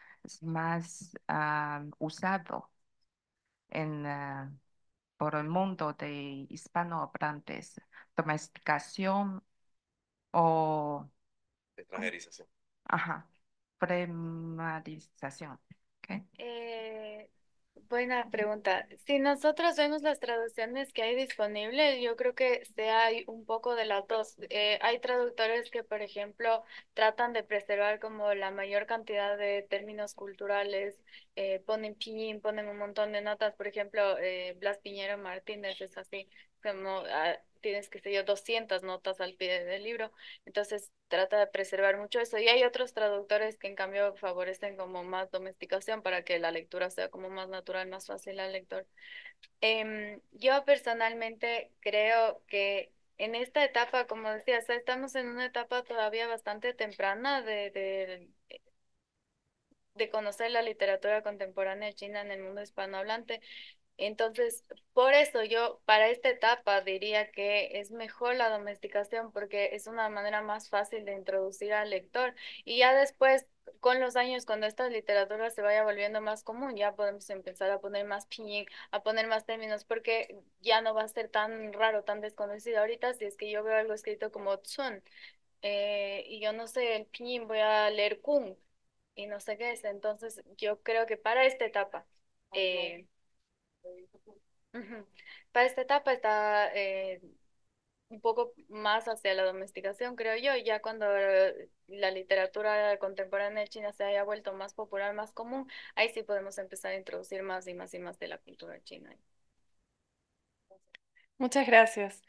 más ah, usado en, ah, por el mundo de hispanohablantes, domesticación o... Extranjerización. Ajá, premarización. Eh, Buena pregunta. Si nosotros vemos las traducciones que hay disponibles, yo creo que se hay un poco de la dos. Eh, hay traductores que, por ejemplo, tratan de preservar como la mayor cantidad de términos culturales, eh, ponen pin, ponen un montón de notas. Por ejemplo, eh, Blas Piñero Martínez es así, como ah, tienes, que sé yo, 200 notas al pie del libro. Entonces trata de preservar mucho eso. Y hay otros traductores que en cambio favorecen como más domesticación para que la lectura sea como más natural, más fácil al lector. Em, yo personalmente creo que en esta etapa, como decía, estamos en una etapa todavía bastante temprana de, de, eh, de conocer la literatura contemporánea china en el mundo hispanohablante. Entonces, por eso yo para esta etapa diría que es mejor la domesticación porque es una manera más fácil de introducir al lector. Y ya después, con los años, cuando esta literatura se vaya volviendo más común, ya podemos empezar a poner más piñín, a poner más términos, porque ya no va a ser tan raro, tan desconocido ahorita si es que yo veo algo escrito como tsun. Eh, y yo no sé el piñín, voy a leer kung, y no sé qué es. Entonces, yo creo que para esta etapa... Eh, para esta etapa está eh, un poco más hacia la domesticación, creo yo, ya cuando eh, la literatura contemporánea china se haya vuelto más popular, más común, ahí sí podemos empezar a introducir más y más y más de la cultura china. Muchas gracias.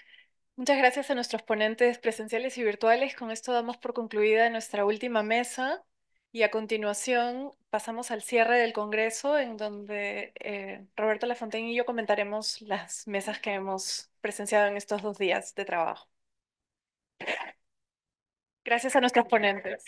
Muchas gracias a nuestros ponentes presenciales y virtuales. Con esto damos por concluida nuestra última mesa. Y a continuación pasamos al cierre del Congreso, en donde eh, Roberto Lafontaine y yo comentaremos las mesas que hemos presenciado en estos dos días de trabajo. Gracias a nuestros ponentes.